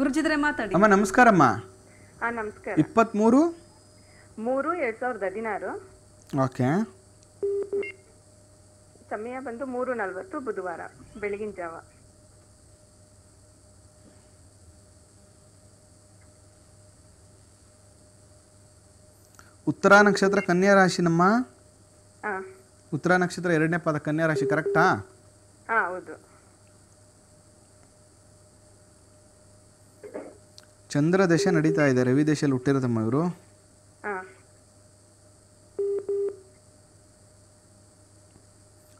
ಗುರುಜಿದ್ರೆ ಮಾತಾಡಿ ಅಮ್ಮ ನಮಸ್ಕಾರಮ್ಮ ಹಾಂ ನಮಸ್ಕಾರ ಇಪ್ಪತ್ಮೂರು ಮೂರು ಎರಡ್ ಸಾವಿರದ ಹದಿನಾರು ಓಕೆ ಸಮಯ ಬಂದು ಮೂರು ನಲ್ವತ್ತು ಬುಧವಾರ ಬೆಳಗಿನ ಜಾವ ಉತ್ತರ ನಕ್ಷತ್ರ ಕನ್ಯಾ ರಾಶಿ ನಮ್ಮ ಉತ್ತರ ನಕ್ಷತ್ರ ಎರಡನೇ ಪಾದ ಕನ್ಯಾ ರಾಶಿ ಕರೆಕ್ಟಾ ಚಂದ್ರ ದಶೆ ನಡೀತಾ ಇದೆ ರವಿ ದಶೆಯಲ್ಲಿ ಹುಟ್ಟಿರೋದಮ್ಮ ಇವರು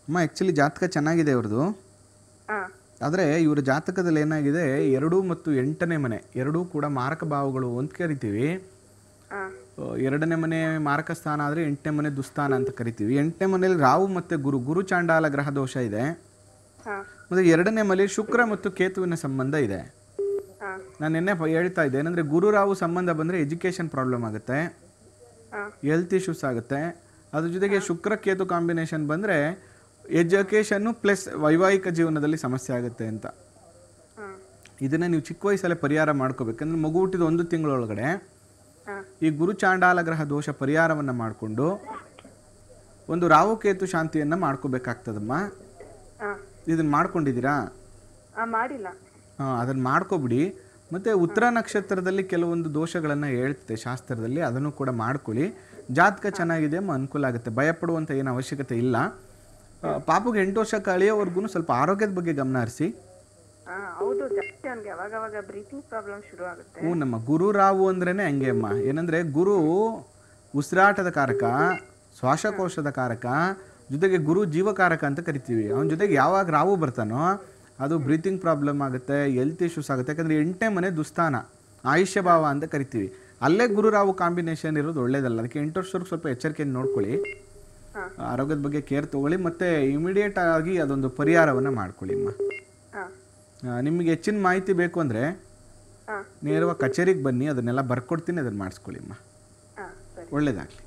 ಅಮ್ಮ ಆ್ಯಕ್ಚುಲಿ ಜಾತಕ ಚೆನ್ನಾಗಿದೆ ಇವ್ರದ್ದು ಆದರೆ ಇವರ ಜಾತಕದಲ್ಲಿ ಏನಾಗಿದೆ ಎರಡು ಮತ್ತು ಎಂಟನೇ ಮನೆ ಎರಡೂ ಕೂಡ ಮಾರಕ ಭಾವಗಳು ಅಂತ ಕರೀತೀವಿ ಎರಡನೇ ಮನೆ ಮಾರಕ ಸ್ಥಾನ ಆದರೆ ಎಂಟನೇ ಮನೆ ದುಸ್ಥಾನ ಅಂತ ಕರಿತೀವಿ ಎಂಟನೇ ಮನೆಯಲ್ಲಿ ರಾಹು ಮತ್ತು ಗುರು ಗುರು ಚಾಂಡಾಲ ಗ್ರಹ ದೋಷ ಇದೆ ಮತ್ತು ಎರಡನೇ ಮನೆ ಶುಕ್ರ ಮತ್ತು ಕೇತುವಿನ ಸಂಬಂಧ ಇದೆ ನಾನು ನಿನ್ನೆ ಹೇಳ್ತಾ ಇದ್ದೆ ಏನಂದರೆ ಗುರು ರಾಹು ಸಂಬಂಧ ಬಂದರೆ ಎಜುಕೇಷನ್ ಪ್ರಾಬ್ಲಮ್ ಆಗುತ್ತೆ ಹೆಲ್ತ್ ಇಶ್ಯೂಸ್ ಆಗುತ್ತೆ ಅದ್ರ ಜೊತೆಗೆ ಶುಕ್ರ ಕೇತು ಕಾಂಬಿನೇಷನ್ ಬಂದರೆ ಎಜುಕೇಷನ್ನು ಪ್ಲಸ್ ವೈವಾಹಿಕ ಜೀವನದಲ್ಲಿ ಸಮಸ್ಯೆ ಆಗುತ್ತೆ ಅಂತ ಇದನ್ನು ನೀವು ಚಿಕ್ಕ ವಯಸ್ಸಲ್ಲೇ ಪರಿಹಾರ ಮಾಡ್ಕೋಬೇಕಂದ್ರೆ ಮಗು ಹುಟ್ಟಿದ ಒಂದು ತಿಂಗಳೊಳಗಡೆ ಈ ಗುರು ಚಾಂಡಾಲ ಗ್ರಹ ದೋಷ ಪರಿಹಾರವನ್ನ ಮಾಡಿಕೊಂಡು ಒಂದು ರಾಹುಕೇತು ಶಾಂತಿಯನ್ನ ಮಾಡ್ಕೋಬೇಕಾಗ್ತದಮ್ಮ ಇದನ್ನ ಮಾಡ್ಕೊಂಡಿದ್ದೀರಾ ಮಾಡಿಲ್ಲ ಹಾಂ ಅದನ್ನು ಮಾಡ್ಕೊಬಿಡಿ ಮತ್ತೆ ಉತ್ತರ ನಕ್ಷತ್ರದಲ್ಲಿ ಕೆಲವೊಂದು ದೋಷಗಳನ್ನ ಹೇಳ್ತದೆ ಶಾಸ್ತ್ರದಲ್ಲಿ ಅದನ್ನು ಕೂಡ ಮಾಡ್ಕೊಳ್ಳಿ ಜಾತಕ ಚೆನ್ನಾಗಿದೆ ಅಮ್ಮ ಅನುಕೂಲ ಆಗುತ್ತೆ ಭಯಪಡುವಂತ ಏನು ಅವಶ್ಯಕತೆ ಇಲ್ಲ ಪಾಪಗೆ ಎಂಟು ವರ್ಷ ಕಳೆಯೋವರೆಗೂ ಸ್ವಲ್ಪ ಆರೋಗ್ಯದ ಬಗ್ಗೆ ಗಮನ ಹರಿಸಿ ಹೌದು ಪ್ರಾಬ್ಲಮ್ ಹ್ಞೂ ನಮ್ಮ ಗುರು ರಾವು ಅಂದ್ರೇನೆ ಹಂಗೆ ಅಮ್ಮ ಏನಂದ್ರೆ ಗುರು ಉಸಿರಾಟದ ಕಾರಕ ಶ್ವಾಸಕೋಶದ ಕಾರಕ ಜೊತೆಗೆ ಗುರು ಜೀವಕಾರಕ ಅಂತ ಕರಿತೀವಿ ಅವನ ಜೊತೆಗೆ ಯಾವಾಗ ರಾವು ಬರ್ತಾನೋ ಅದು ಬ್ರೀತಿಂಗ್ ಪ್ರಾಬ್ಲಮ್ ಆಗುತ್ತೆ ಹೆಲ್ತ್ ಇಶ್ಯೂಸ್ ಆಗುತ್ತೆ ಯಾಕಂದ್ರೆ ಎಂಟೇ ಮನೆ ದುಸ್ಥಾನ ಆಯುಷ್ಯ ಭಾವ ಅಂತ ಕರಿತೀವಿ ಅಲ್ಲೇ ಗುರು ರಾವು ಕಾಂಬಿನೇಷನ್ ಇರೋದು ಒಳ್ಳೇದಲ್ಲ ಅದಕ್ಕೆ ಎಂಟು ವರ್ಷವರೆಗೂ ಸ್ವಲ್ಪ ಎಚ್ಚರಿಕೆಯನ್ನು ನೋಡ್ಕೊಳ್ಳಿ ಆರೋಗ್ಯದ ಬಗ್ಗೆ ಕೇರ್ ತಗೊಳ್ಳಿ ಮತ್ತೆ ಇಮಿಡಿಯೇಟ್ ಆಗಿ ಅದೊಂದು ಪರಿಹಾರವನ್ನು ಮಾಡ್ಕೊಳ್ಳಿ ಅಮ್ಮ ನಿಮಗೆ ಹೆಚ್ಚಿನ ಮಾಹಿತಿ ಬೇಕು ಅಂದರೆ ನೇರವಾಗಿ ಕಚೇರಿಗೆ ಬನ್ನಿ ಅದನ್ನೆಲ್ಲ ಬರ್ಕೊಡ್ತೀನಿ ಅದನ್ನು ಮಾಡಿಸ್ಕೊಳ್ಳಿ ಅಮ್ಮ ಒಳ್ಳೇದಾಗಲಿ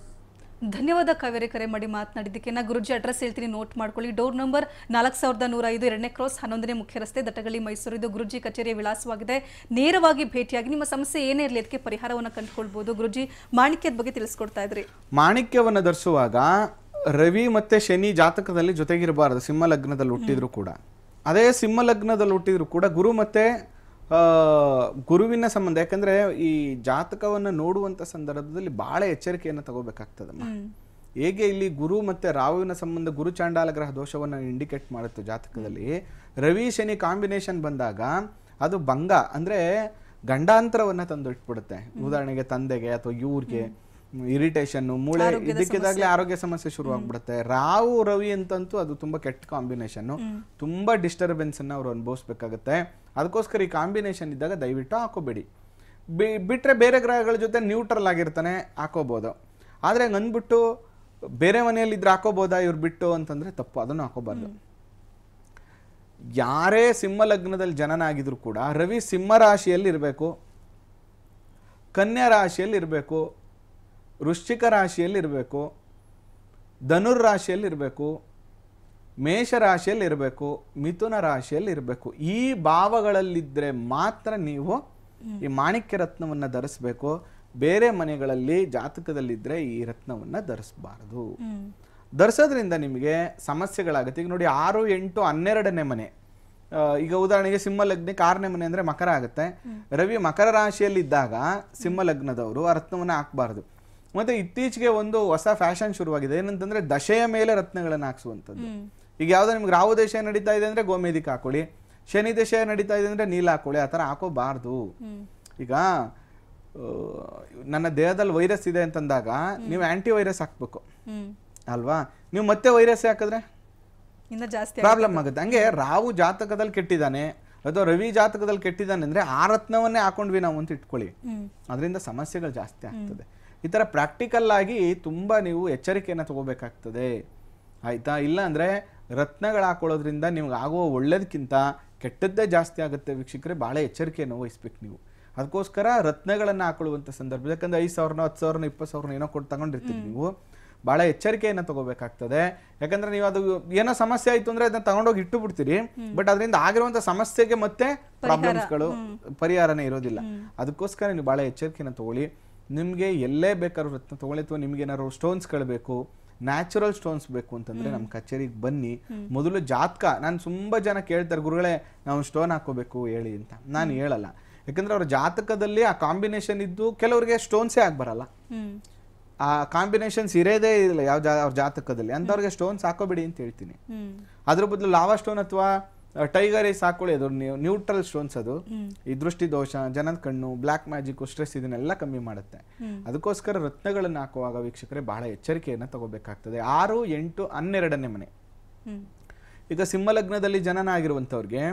ಧನ್ಯವಾದ ಕಾವೇರಿ ಕರೆ ಮಾಡಿ ಮಾತನಾಡಿದ್ದಕ್ಕೆ ನಾ ಗುರುಜಿ ಅಡ್ರೆಸ್ ಹೇಳ್ತೀನಿ ನೋಟ್ ಮಾಡ್ಕೊಳ್ಳಿ ಡೋರ್ ನಂಬರ್ ನಾಲ್ಕು ಸಾವಿರದ ನೂರ ಐದು ಎರಡನೇ ಕ್ರಾಸ್ ಹನ್ನೊಂದನೇ ಮುಖ್ಯ ರಸ್ತೆ ದಟಗಳಿ ಮೈಸೂರು ಇದು ಗುರುಜಿ ಕಚೇರಿಯ ವಿಳಾಸವಾಗಿದೆ ನೇರವಾಗಿ ಭೇಟಿಯಾಗಿ ನಿಮ್ಮ ಸಮಸ್ಯೆ ಏನೇ ಇರಲಿ ಅದಕ್ಕೆ ಪರಿಹಾರವನ್ನು ಕಂಡುಕೊಳ್ಬೋದು ಗುರುಜಿ ಮಾಣಿಕ್ಯದ ಬಗ್ಗೆ ತಿಳಿಸ್ಕೊಡ್ತಾ ಇದ್ರಿ ಮಾಣಿಕ್ಯವನ್ನು ಧರಿಸುವಾಗ ರವಿ ಮತ್ತೆ ಶನಿ ಜಾತಕದಲ್ಲಿ ಜೊತೆಗಿರಬಾರದು ಸಿಂಹ ಲಗ್ನದಲ್ಲಿ ಹುಟ್ಟಿದ್ರು ಕೂಡ ಅದೇ ಸಿಂಹ ಲಗ್ನದಲ್ಲಿ ಹುಟ್ಟಿದ್ರು ಕೂಡ ಗುರು ಮತ್ತು ಗುರುವಿನ ಸಂಬಂಧ ಯಾಕಂದ್ರೆ ಈ ಜಾತಕವನ್ನು ನೋಡುವಂಥ ಸಂದರ್ಭದಲ್ಲಿ ಬಹಳ ಎಚ್ಚರಿಕೆಯನ್ನು ತಗೋಬೇಕಾಗ್ತದಮ್ಮ ಹೇಗೆ ಇಲ್ಲಿ ಗುರು ಮತ್ತೆ ರಾಹುವಿನ ಸಂಬಂಧ ಗುರು ಚಾಂಡಾಲ ಗ್ರಹ ದೋಷವನ್ನು ಇಂಡಿಕೇಟ್ ಮಾಡುತ್ತೆ ಜಾತಕದಲ್ಲಿ ರವಿ ಶನಿ ಕಾಂಬಿನೇಷನ್ ಬಂದಾಗ ಅದು ಭಂಗ ಅಂದ್ರೆ ಗಂಡಾಂತರವನ್ನ ತಂದು ಇಟ್ಬಿಡುತ್ತೆ ಉದಾಹರಣೆಗೆ ತಂದೆಗೆ ಅಥವಾ ಇವ್ರಿಗೆ ಇರಿಟೇಷನ್ನು ಮೂಳೆ ಇದಕ್ಕಿದಾಗಲೇ ಆರೋಗ್ಯ ಸಮಸ್ಯೆ ಶುರು ಆಗ್ಬಿಡುತ್ತೆ ರಾವು ರವಿ ಅಂತಂತೂ ಅದು ತುಂಬಾ ಕೆಟ್ಟ ಕಾಂಬಿನೇಷನ್ ತುಂಬಾ ಡಿಸ್ಟರ್ಬೆನ್ಸ್ ಅನ್ನ ಅವ್ರು ಅನುಭವಿಸ್ಬೇಕಾಗುತ್ತೆ ಅದಕ್ಕೋಸ್ಕರ ಈ ಕಾಂಬಿನೇಷನ್ ಇದ್ದಾಗ ದಯವಿಟ್ಟು ಹಾಕೋಬೇಡಿ ಬಿಟ್ರೆ ಬೇರೆ ಗ್ರಹಗಳ ಜೊತೆ ನ್ಯೂಟ್ರಲ್ ಆಗಿರ್ತಾನೆ ಹಾಕೋಬಹುದು ಆದ್ರೆ ಅಂದ್ಬಿಟ್ಟು ಬೇರೆ ಮನೆಯಲ್ಲಿ ಇದ್ರೆ ಹಾಕೋಬೋದಾ ಇವ್ರು ಬಿಟ್ಟು ಅಂತಂದ್ರೆ ತಪ್ಪು ಅದನ್ನು ಹಾಕೋಬಾರ್ದು ಯಾರೇ ಸಿಂಹ ಲಗ್ನದಲ್ಲಿ ಜನನ ಆಗಿದ್ರು ಕೂಡ ರವಿ ಸಿಂಹ ರಾಶಿಯಲ್ಲಿ ಇರಬೇಕು ಕನ್ಯಾ ರಾಶಿಯಲ್ಲಿ ಇರಬೇಕು ವೃಶ್ಚಿಕ ರಾಶಿಯಲ್ಲಿರಬೇಕು ಧನುರ್ ರಾಶಿಯಲ್ಲಿರಬೇಕು ಮೇಷರಾಶಿಯಲ್ಲಿರಬೇಕು ಮಿಥುನ ರಾಶಿಯಲ್ಲಿರಬೇಕು ಈ ಭಾವಗಳಲ್ಲಿದ್ದರೆ ಮಾತ್ರ ನೀವು ಈ ಮಾಣಿಕ್ಯ ರತ್ನವನ್ನು ಧರಿಸಬೇಕು ಬೇರೆ ಮನೆಗಳಲ್ಲಿ ಜಾತಕದಲ್ಲಿದ್ದರೆ ಈ ರತ್ನವನ್ನು ಧರಿಸಬಾರದು ಧರಿಸೋದ್ರಿಂದ ನಿಮಗೆ ಸಮಸ್ಯೆಗಳಾಗುತ್ತೆ ಈಗ ನೋಡಿ ಆರು ಎಂಟು ಹನ್ನೆರಡನೇ ಮನೆ ಈಗ ಉದಾಹರಣೆಗೆ ಸಿಂಹ ಲಗ್ನಕ್ಕೆ ಆರನೇ ಮನೆ ಅಂದರೆ ಮಕರ ಆಗುತ್ತೆ ರವಿ ಮಕರ ರಾಶಿಯಲ್ಲಿದ್ದಾಗ ಸಿಂಹ ಲಗ್ನದವರು ಆ ರತ್ನವನ್ನು ಹಾಕಬಾರ್ದು ಮತ್ತೆ ಇತ್ತೀಚೆಗೆ ಒಂದು ಹೊಸ ಫ್ಯಾಷನ್ ಶುರುವಾಗಿದೆ ಏನಂತಂದ್ರೆ ದಶೆಯ ಮೇಲೆ ರತ್ನಗಳನ್ನ ಹಾಕ್ಸುವಂಥದ್ದು ಈಗ ಯಾವುದೋ ನಿಮ್ಗೆ ರಾಹು ದೇಶ ನಡೀತಾ ಇದೆ ಅಂದ್ರೆ ಗೋಮೇದಿಕ್ ಹಾಕೊಳ್ಳಿ ಶನಿ ದೇಶ ನಡೀತಾ ಇದೆ ಅಂದ್ರೆ ನೀಲ್ ಹಾಕೊಳ್ಳಿ ಆ ಹಾಕೋಬಾರದು ಹಾಕೋಬಾರ್ದು ಈಗ ನನ್ನ ದೇಹದಲ್ಲಿ ವೈರಸ್ ಇದೆ ಅಂತಂದಾಗ ನೀವು ಆಂಟಿ ವೈರಸ್ ಹಾಕ್ಬೇಕು ಅಲ್ವಾ ನೀವು ಮತ್ತೆ ವೈರಸ್ ಹಾಕಿದ್ರೆ ಪ್ರಾಬ್ಲಮ್ ಆಗುತ್ತೆ ಹಂಗೆ ರಾಹು ಜಾತಕದಲ್ಲಿ ಕೆಟ್ಟಿದ್ದಾನೆ ಅಥವಾ ರವಿ ಜಾತಕದಲ್ಲಿ ಕೆಟ್ಟಿದ್ದಾನೆ ಅಂದ್ರೆ ಆ ರತ್ನವನ್ನೇ ಹಾಕೊಂಡ್ವಿ ನಾವು ಅಂತ ಇಟ್ಕೊಳ್ಳಿ ಅದರಿಂದ ಸಮಸ್ಯೆಗಳು ಜಾಸ್ತಿ ಆಗ್ತದೆ ಈ ಥರ ಪ್ರಾಕ್ಟಿಕಲ್ಲಾಗಿ ತುಂಬ ನೀವು ಎಚ್ಚರಿಕೆಯನ್ನು ತಗೋಬೇಕಾಗ್ತದೆ ಆಯಿತಾ ಇಲ್ಲ ಅಂದರೆ ರತ್ನಗಳು ಹಾಕೊಳ್ಳೋದ್ರಿಂದ ನಿಮ್ಗೆ ಆಗುವ ಒಳ್ಳೇದಕ್ಕಿಂತ ಕೆಟ್ಟದ್ದೇ ಜಾಸ್ತಿ ಆಗುತ್ತೆ ವೀಕ್ಷಕರೆ ಭಾಳ ಎಚ್ಚರಿಕೆಯನ್ನು ವಹಿಸ್ಬೇಕು ನೀವು ಅದಕ್ಕೋಸ್ಕರ ರತ್ನಗಳನ್ನು ಹಾಕೊಳ್ಳುವಂಥ ಸಂದರ್ಭ ಯಾಕಂದರೆ ಐದು ಸಾವಿರನ ಹತ್ತು ಸಾವಿರನ ಇಪ್ಪತ್ತು ಸಾವಿರನ ಏನೋ ಕೊಟ್ಟು ತಗೊಂಡಿರ್ತೀವಿ ನೀವು ಭಾಳ ಎಚ್ಚರಿಕೆಯನ್ನು ತಗೋಬೇಕಾಗ್ತದೆ ಯಾಕಂದರೆ ನೀವು ಅದು ಏನೋ ಸಮಸ್ಯೆ ಆಯಿತು ಅಂದರೆ ಅದನ್ನ ತಗೊಂಡೋಗಿ ಇಟ್ಟು ಬಿಡ್ತೀರಿ ಬಟ್ ಅದರಿಂದ ಆಗಿರುವಂಥ ಸಮಸ್ಯೆಗೆ ಮತ್ತೆ ಪ್ರಾಬ್ಲಮ್ಸ್ಗಳು ಪರಿಹಾರನೇ ಇರೋದಿಲ್ಲ ಅದಕ್ಕೋಸ್ಕರ ನೀವು ಭಾಳ ಎಚ್ಚರಿಕೆಯನ್ನು ತಗೊಳ್ಳಿ ನಿಮಗೆ ಎಲ್ಲೇ ಬೇಕಾದ್ರೂ ರತ್ನ ತೊಗೊಳ್ಳಿ ಅಥವಾ ನಿಮ್ಗೆ ಏನಾದ್ರು ಸ್ಟೋನ್ಸ್ಗಳು ಬೇಕು ನ್ಯಾಚುರಲ್ ಸ್ಟೋನ್ಸ್ ಬೇಕು ಅಂತಂದ್ರೆ ನಮ್ಮ ಕಚೇರಿಗೆ ಬನ್ನಿ ಮೊದಲು ಜಾತಕ ನಾನು ತುಂಬ ಜನ ಕೇಳ್ತಾರೆ ಗುರುಗಳೇ ನಾವು ಸ್ಟೋನ್ ಹಾಕೋಬೇಕು ಹೇಳಿ ಅಂತ ನಾನು ಹೇಳಲ್ಲ ಯಾಕಂದ್ರೆ ಅವ್ರ ಜಾತಕದಲ್ಲಿ ಆ ಕಾಂಬಿನೇಷನ್ ಇದ್ದು ಕೆಲವರಿಗೆ ಸ್ಟೋನ್ಸೇ ಆಗಿ ಬರಲ್ಲ ಆ ಕಾಂಬಿನೇಷನ್ಸ್ ಇರೋದೇ ಇಲ್ಲ ಯಾವ ಜಾ ಅವ್ರ ಜಾತಕದಲ್ಲಿ ಅಂತವ್ರಿಗೆ ಸ್ಟೋನ್ಸ್ ಹಾಕೋಬೇಡಿ ಅಂತ ಹೇಳ್ತೀನಿ ಅದ್ರ ಬದಲು ಲಾವಾ ಸ್ಟೋನ್ ಅಥವಾ ಟೈಗರ್ ಐಸ್ ಹಾಕೊಳ್ಳಿ ಅದು ನ್ಯೂಟ್ರಲ್ ಸ್ಟೋನ್ಸ್ ಅದು ಈ ದೃಷ್ಟಿ ದೋಷ ಜನದ ಕಣ್ಣು ಬ್ಲಾಕ್ ಮ್ಯಾಜಿಕ್ ಸ್ಟ್ರೆಸ್ ಇದನ್ನೆಲ್ಲ ಕಮ್ಮಿ ಮಾಡುತ್ತೆ ಅದಕ್ಕೋಸ್ಕರ ರತ್ನಗಳನ್ನು ಹಾಕುವಾಗ ವೀಕ್ಷಕರೇ ಬಹಳ ಎಚ್ಚರಿಕೆಯನ್ನ ತಗೋಬೇಕಾಗ್ತದೆ ಆರು ಎಂಟು ಹನ್ನೆರಡನೇ ಮನೆ ಈಗ ಸಿಂಹಲಗ್ನದಲ್ಲಿ ಜನನ ಆಗಿರುವಂಥವ್ರಿಗೆ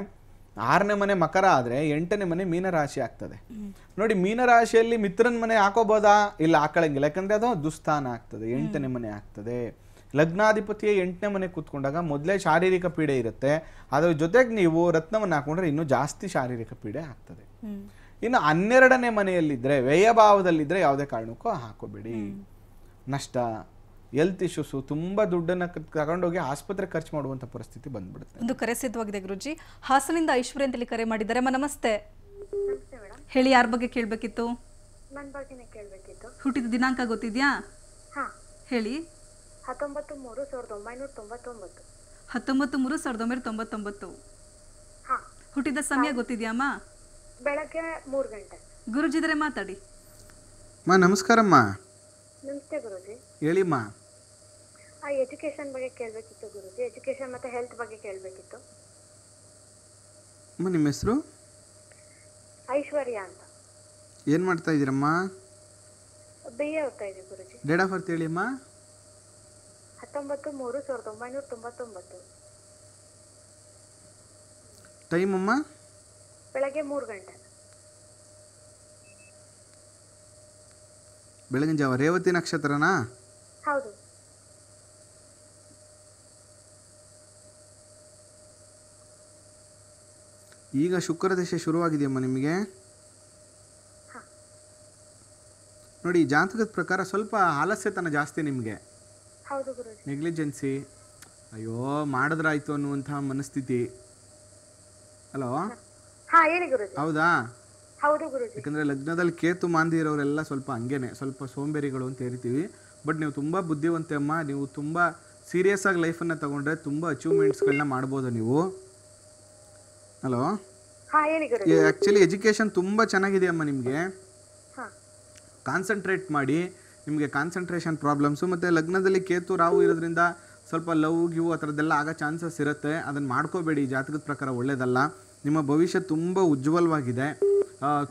ಆರನೇ ಮನೆ ಮಕರ ಆದ್ರೆ ಎಂಟನೇ ಮನೆ ಮೀನರಾಶಿ ಆಗ್ತದೆ ನೋಡಿ ಮೀನರಾಶಿಯಲ್ಲಿ ಮಿತ್ರನ್ ಮನೆ ಹಾಕೋಬೋದಾ ಇಲ್ಲ ಹಾಕಳಂಗಿಲ್ಲ ಯಾಕಂದ್ರೆ ಅದು ದುಸ್ಥಾನ ಆಗ್ತದೆ ಎಂಟನೇ ಮನೆ ಆಗ್ತದೆ ಲಗ್ನಾಧಿಪತಿಯ ಎಂಟನೇ ಮನೆ ಕೂತ್ಕೊಂಡಾಗ ಮೊದಲೇ ಶಾರೀರಿಕ ಪೀಡೆ ಇರುತ್ತೆ ಅದರ ಜೊತೆಗೆ ನೀವು ರತ್ನವನ್ನು ಹಾಕೊಂಡ್ರೆ ಇನ್ನೂ ಜಾಸ್ತಿ ಶಾರೀರಿಕ ಪೀಡೆ ಆಗ್ತದೆ ಇನ್ನು ಹನ್ನೆರಡನೇ ಮನೆಯಲ್ಲಿದ್ದರೆ ವ್ಯಯಭಾವದಲ್ಲಿದ್ದರೆ ಯಾವುದೇ ಕಾರಣಕ್ಕೂ ಹಾಕೋಬೇಡಿ ನಷ್ಟ ಹೆಲ್ತ್ ಇಶ್ಯೂಸು ತುಂಬ ದುಡ್ಡನ್ನು ತಗೊಂಡೋಗಿ ಆಸ್ಪತ್ರೆ ಖರ್ಚು ಮಾಡುವಂಥ ಪರಿಸ್ಥಿತಿ ಬಂದ್ಬಿಡುತ್ತೆ ಒಂದು ಕರೆ ಸಿದ್ಧವಾಗಿದೆ ಗುರುಜಿ ಹಾಸನಿಂದ ಐಶ್ವರ್ಯ ಅಂತೇಳಿ ಕರೆ ಮಾಡಿದ್ದಾರೆ ನಮಸ್ತೆ ಹೇಳಿ ಯಾರ ಬಗ್ಗೆ ಕೇಳಬೇಕಿತ್ತು ಹುಟ್ಟಿದ ದಿನಾಂಕ ಗೊತ್ತಿದ್ಯಾ ಹೇಳಿ ಹತ್ತೊಂಬತ್ತು ಮೂರು ಸಾವಿರದ ಒಂಬೈನೂರ ತೊಂಬತ್ತೊಂಬತ್ತು ಹತ್ತೊಂಬತ್ತು ಮೂರು ಸಾವಿರದ ಒಂಬೈನೂರ ತೊಂಬತ್ತೊಂಬತ್ತು ಹುಟ್ಟಿದ ಸಮಯ ಗೊತ್ತಿದೆಯಮ್ಮ ಬೆಳಗ್ಗೆ ಮೂರು ಗಂಟೆ ಗುರುಜಿದ್ರೆ ಮಾತಾಡಿ ಮಾ ನಮಸ್ಕಾರಮ್ಮ ನಮಸ್ತೆ ಗುರುಜಿ ಹೇಳಿಮ್ಮ ಆ ಎಜುಕೇಶನ್ ಬಗ್ಗೆ ಕೇಳಬೇಕಿತ್ತು ಗುರುಜಿ ಎಜುಕೇಶನ್ ಮತ್ತು ಹೆಲ್ತ್ ಬಗ್ಗೆ ಕೇಳಬೇಕಿತ್ತು ಅಮ್ಮ ನಿಮ್ಮ ಹೆಸರು ಐಶ್ವರ್ಯ ಅಂತ ಏನು ಮಾಡ್ತಾ ಇದ್ದೀರಮ್ಮ ಬಿ ಎ ಓದ್ತಾ ಇದ್ದೀವಿ ಗುರುಜಿ ಡೇಟ್ ಆಫ್ ಬರ್ತ್ ಹೇಳಿಮ್ಮ ಹತ್ತೊಂಬತ್ತು ಮೂರು ಸಾವಿರದ ಒಂಬೈನೂರ ತೊಂಬತ್ತೊಂಬತ್ತು ಟೈಮಮ್ಮ ಬೆಳಗ್ಗೆ ಮೂರು ಗಂಟೆ ಬೆಳಗಿನ ಜಾವ ರೇವತಿ ನಕ್ಷತ್ರನಾ ಹೌದು ಈಗ ಶುಕ್ರ ದಶೆ ಶುರುವಾಗಿದೆಯಮ್ಮ ನಿಮಗೆ ನೋಡಿ ಜಾತಕದ ಪ್ರಕಾರ ಸ್ವಲ್ಪ ಆಲಸ್ಯತನ ಜಾಸ್ತಿ ನಿಮಗೆ ನೆಗ್ಲಿಜೆನ್ಸಿ ಅಯ್ಯೋ ಮಾಡಿದ್ರಾಯ್ತು ಅನ್ನುವಂಥ ಮನಸ್ಥಿತಿ ಹಲೋ ಹಾ ಹೌದಾ ಹೌದು ಯಾಕಂದ್ರೆ ಲಗ್ನದಲ್ಲಿ ಕೇತು ಮಾಂದಿ ಇರೋರೆಲ್ಲ ಸ್ವಲ್ಪ ಹಂಗೇನೆ ಸ್ವಲ್ಪ ಸೋಂಬೇರಿಗಳು ಅಂತ ಹೇಳ್ತೀವಿ ಬಟ್ ನೀವು ತುಂಬ ಬುದ್ಧಿವಂತೆ ಅಮ್ಮ ನೀವು ತುಂಬ ಸೀರಿಯಸ್ ಆಗಿ ಲೈಫ್ ಲೈಫನ್ನು ತಗೊಂಡ್ರೆ ತುಂಬ ಗಳನ್ನ ಮಾಡ್ಬೋದು ನೀವು ಹಲೋ ಆ್ಯಕ್ಚುಲಿ ಎಜುಕೇಶನ್ ತುಂಬಾ ಚೆನ್ನಾಗಿದೆ ಅಮ್ಮ ನಿಮಗೆ ಕಾನ್ಸಂಟ್ರೇಟ್ ಮಾಡಿ ನಿಮಗೆ ಕಾನ್ಸಂಟ್ರೇಷನ್ ಪ್ರಾಬ್ಲಮ್ಸು ಮತ್ತು ಲಗ್ನದಲ್ಲಿ ಕೇತು ರಾವು ಇರೋದ್ರಿಂದ ಸ್ವಲ್ಪ ಲವ್ ಗಿವು ಆ ಥರದ್ದೆಲ್ಲ ಆಗೋ ಚಾನ್ಸಸ್ ಇರುತ್ತೆ ಅದನ್ನು ಮಾಡ್ಕೋಬೇಡಿ ಜಾತಕದ ಪ್ರಕಾರ ಒಳ್ಳೆಯದಲ್ಲ ನಿಮ್ಮ ಭವಿಷ್ಯ ತುಂಬ ಉಜ್ವಲವಾಗಿದೆ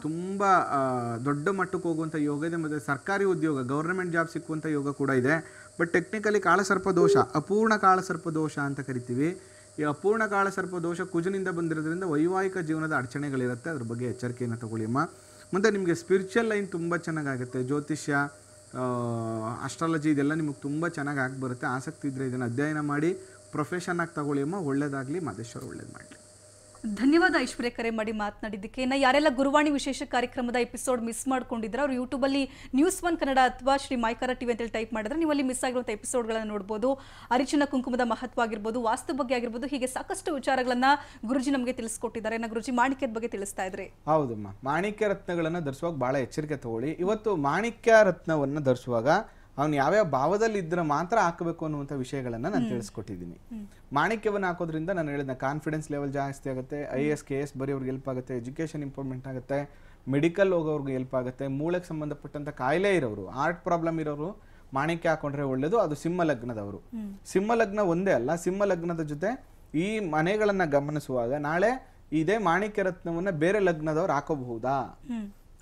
ತುಂಬ ದೊಡ್ಡ ಮಟ್ಟಕ್ಕೆ ಹೋಗುವಂಥ ಯೋಗ ಇದೆ ಮತ್ತು ಸರ್ಕಾರಿ ಉದ್ಯೋಗ ಗೌರ್ಮೆಂಟ್ ಜಾಬ್ ಸಿಕ್ಕುವಂಥ ಯೋಗ ಕೂಡ ಇದೆ ಬಟ್ ಟೆಕ್ನಿಕಲಿ ಕಾಳಸರ್ಪ ದೋಷ ಅಪೂರ್ಣ ಕಾಳಸರ್ಪ ದೋಷ ಅಂತ ಕರಿತೀವಿ ಈ ಅಪೂರ್ಣ ಕಾಳಸರ್ಪ ದೋಷ ಕುಜನಿಂದ ಬಂದಿರೋದ್ರಿಂದ ವೈವಾಹಿಕ ಜೀವನದ ಅಡಚಣೆಗಳಿರುತ್ತೆ ಅದ್ರ ಬಗ್ಗೆ ಎಚ್ಚರಿಕೆಯನ್ನು ತಗೊಳ್ಳಿಮ್ಮ ಮತ್ತು ನಿಮಗೆ ಸ್ಪಿರಿಚುವಲ್ ಲೈನ್ ತುಂಬ ಚೆನ್ನಾಗಾಗುತ್ತೆ ಜ್ಯೋತಿಷ್ಯ ಅಸ್ಟ್ರಾಲಜಿ ಇದೆಲ್ಲ ನಿಮಗೆ ತುಂಬ ಚೆನ್ನಾಗಿ ಆಗಿಬರುತ್ತೆ ಆಸಕ್ತಿ ಇದ್ದರೆ ಇದನ್ನು ಅಧ್ಯಯನ ಮಾಡಿ ಪ್ರೊಫೆಷನ್ನಾಗಿ ತಗೊಳ್ಳಿ ಅಮ್ಮ ಒಳ್ಳೇದಾಗಲಿ ಮಾದೇಶ್ವರ ಒಳ್ಳೇದು ಮಾಡಲಿ ಧನ್ಯವಾದ ಐಶ್ವರ್ಯ ಕರೆ ಮಾಡಿ ಮಾತನಾಡಿದ್ದಕ್ಕೆ ಇನ್ನು ಯಾರೆಲ್ಲ ಗುರುವಾಣಿ ವಿಶೇಷ ಕಾರ್ಯಕ್ರಮದ ಎಪಿಸೋಡ್ ಮಿಸ್ ಮಾಡ್ಕೊಂಡಿದ್ರೆ ಅವ್ರು ಅಲ್ಲಿ ನ್ಯೂಸ್ ಒನ್ ಕನ್ನಡ ಅಥವಾ ಶ್ರೀ ಮೈಕಾರ ಟಿವಿ ಅಂತೇಳಿ ಟೈಪ್ ಮಾಡಿದ್ರೆ ನೀವು ಅಲ್ಲಿ ಮಿಸ್ ಆಗಿರುವಂಥ ಎಪಿಸೋಡ್ಗಳನ್ನು ನೋಡ್ಬೋದು ಅರಿಚಿನ ಕುಂಕುಮದ ಮಹತ್ವ ಆಗಿರ್ಬೋದು ವಾಸ್ತು ಬಗ್ಗೆ ಆಗಿರ್ಬೋದು ಹೀಗೆ ಸಾಕಷ್ಟು ವಿಚಾರಗಳನ್ನು ಗುರುಜಿ ನಮಗೆ ತಿಳಿಸ್ಕೊಟ್ಟಿದ್ದಾರೆ ನಾ ಗುರುಜಿ ಮಾಣಿಕ್ಯದ ಬಗ್ಗೆ ತಿಳಿಸ್ತಾ ಇದ್ರಿ ಹೌದಮ್ಮ ಮಾಣಿಕ್ಯ ರತ್ನಗಳನ್ನು ಧರಿಸುವಾಗ ಭಾಳ ಎಚ್ಚರಿಕೆ ತಗೊಳ್ಳಿ ಇವತ್ತು ಮಾಣಿಕ್ಯ ರತ್ನವನ್ನು ಧರಿಸುವಾಗ ಅವ್ನು ಯಾವ್ಯಾವ ಭಾವದಲ್ಲಿ ಇದ್ರೆ ಮಾತ್ರ ಹಾಕಬೇಕು ಅನ್ನುವಂಥ ವಿಷಯಗಳನ್ನು ನಾನು ತಿಳಿಸ್ಕೊಟ್ಟಿದ್ದೀನಿ ಮಾಣಿಕ್ಯವನ್ನು ಹಾಕೋದ್ರಿಂದ ನಾನು ಹೇಳಿದ ಕಾನ್ಫಿಡೆನ್ಸ್ ಲೆವೆಲ್ ಜಾಸ್ತಿ ಆಗುತ್ತೆ ಐ ಎಸ್ ಕೆ ಎಸ್ ಬರೀವ್ರಿಗೆ ಹೆಲ್ಪ್ ಆಗುತ್ತೆ ಎಜುಕೇಷನ್ ಇಂಪ್ರೂವ್ಮೆಂಟ್ ಆಗುತ್ತೆ ಮೆಡಿಕಲ್ ಹೋಗೋರ್ಗೆ ಹೆಲ್ಪ್ ಆಗುತ್ತೆ ಮೂಳೆಗೆ ಸಂಬಂಧಪಟ್ಟಂತ ಕಾಯಿಲೆ ಇರೋರು ಹಾರ್ಟ್ ಪ್ರಾಬ್ಲಮ್ ಇರೋರು ಮಾಣಿಕ್ಯ ಹಾಕೊಂಡ್ರೆ ಒಳ್ಳೇದು ಅದು ಸಿಂಹ ಲಗ್ನದವರು ಸಿಂಹ ಲಗ್ನ ಒಂದೇ ಅಲ್ಲ ಸಿಂಹ ಲಗ್ನದ ಜೊತೆ ಈ ಮನೆಗಳನ್ನು ಗಮನಿಸುವಾಗ ನಾಳೆ ಇದೇ ಮಾಣಿಕ್ಯ ರತ್ನವನ್ನು ಬೇರೆ ಲಗ್ನದವ್ರು ಹಾಕೋಬಹುದಾ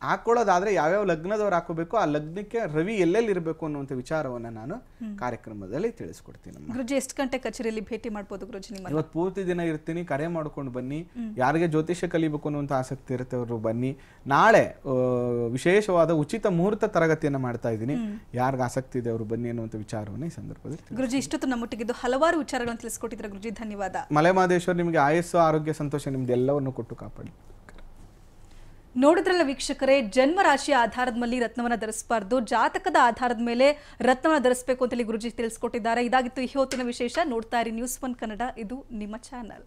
ಹಾಕೊಳ್ಳೋದಾದರೆ ಯಾವ್ಯಾವ ಲಗ್ನದವ್ರು ಹಾಕೋಬೇಕು ಆ ಲಗ್ನಕ್ಕೆ ರವಿ ಎಲ್ಲೆಲ್ಲಿ ಇರಬೇಕು ಅನ್ನುವಂಥ ವಿಚಾರವನ್ನು ನಾನು ಕಾರ್ಯಕ್ರಮದಲ್ಲಿ ತಿಳಿಸ್ಕೊಡ್ತೀನಿ ಗುರುಜಿ ಎಷ್ಟು ಗಂಟೆ ಕಚೇರಿಯಲ್ಲಿ ಭೇಟಿ ಮಾಡ್ಬೋದು ಗುರುಜಿ ಇವತ್ತು ಪೂರ್ತಿ ದಿನ ಇರ್ತೀನಿ ಕರೆ ಮಾಡ್ಕೊಂಡು ಬನ್ನಿ ಯಾರಿಗೆ ಜ್ಯೋತಿಷ್ಯ ಕಲಿಬೇಕು ಅನ್ನುವಂಥ ಆಸಕ್ತಿ ಇರುತ್ತೆ ಅವರು ಬನ್ನಿ ನಾಳೆ ವಿಶೇಷವಾದ ಉಚಿತ ಮುಹೂರ್ತ ತರಗತಿಯನ್ನು ಮಾಡ್ತಾ ಇದ್ದೀನಿ ಯಾರಿಗೆ ಆಸಕ್ತಿ ಇದೆ ಅವರು ಬನ್ನಿ ಅನ್ನುವಂಥ ವಿಚಾರವನ್ನು ಈ ಸಂದರ್ಭದಲ್ಲಿ ಗುರುಜಿ ಇಷ್ಟೊತ್ತು ನಮ್ಮೊಟ್ಟಿಗಿದ್ದು ಹಲವಾರು ವಿಚಾರಗಳನ್ನು ತಿಳಿಸ್ಕೊಟ್ಟಿದ್ರೆ ಗುರುಜಿ ಧನ್ಯವಾದ ಮಲೆ ಮಹದೇಶ್ವರ್ ನಿಮಗೆ ಆಯಸ್ಸು ಆರೋಗ್ಯ ಸಂತೋಷ ನಿಮ್ದು ಕೊಟ್ಟು ಕಾಪಾಡಿ ನೋಡಿದ್ರಲ್ಲ ವೀಕ್ಷಕರೇ ಜನ್ಮ ರಾಶಿಯ ಆಧಾರದ ಮೇಲೆ ರತ್ನವನ್ನ ಧರಿಸಬಾರ್ದು ಜಾತಕದ ಆಧಾರದ ಮೇಲೆ ರತ್ನವನ್ನ ಧರಿಸಬೇಕು ಅಂತೇಳಿ ಗುರುಜಿ ತಿಳಿಸ್ಕೊಟ್ಟಿದ್ದಾರೆ ಇದಾಗಿತ್ತು ಈ ಹೊತ್ತಿನ ವಿಶೇಷ ನೋಡ್ತಾ ಇರಿ ನ್ಯೂಸ್ ಒನ್ ಕನ್ನಡ ಇದು ನಿಮ್ಮ ಚಾನಲ್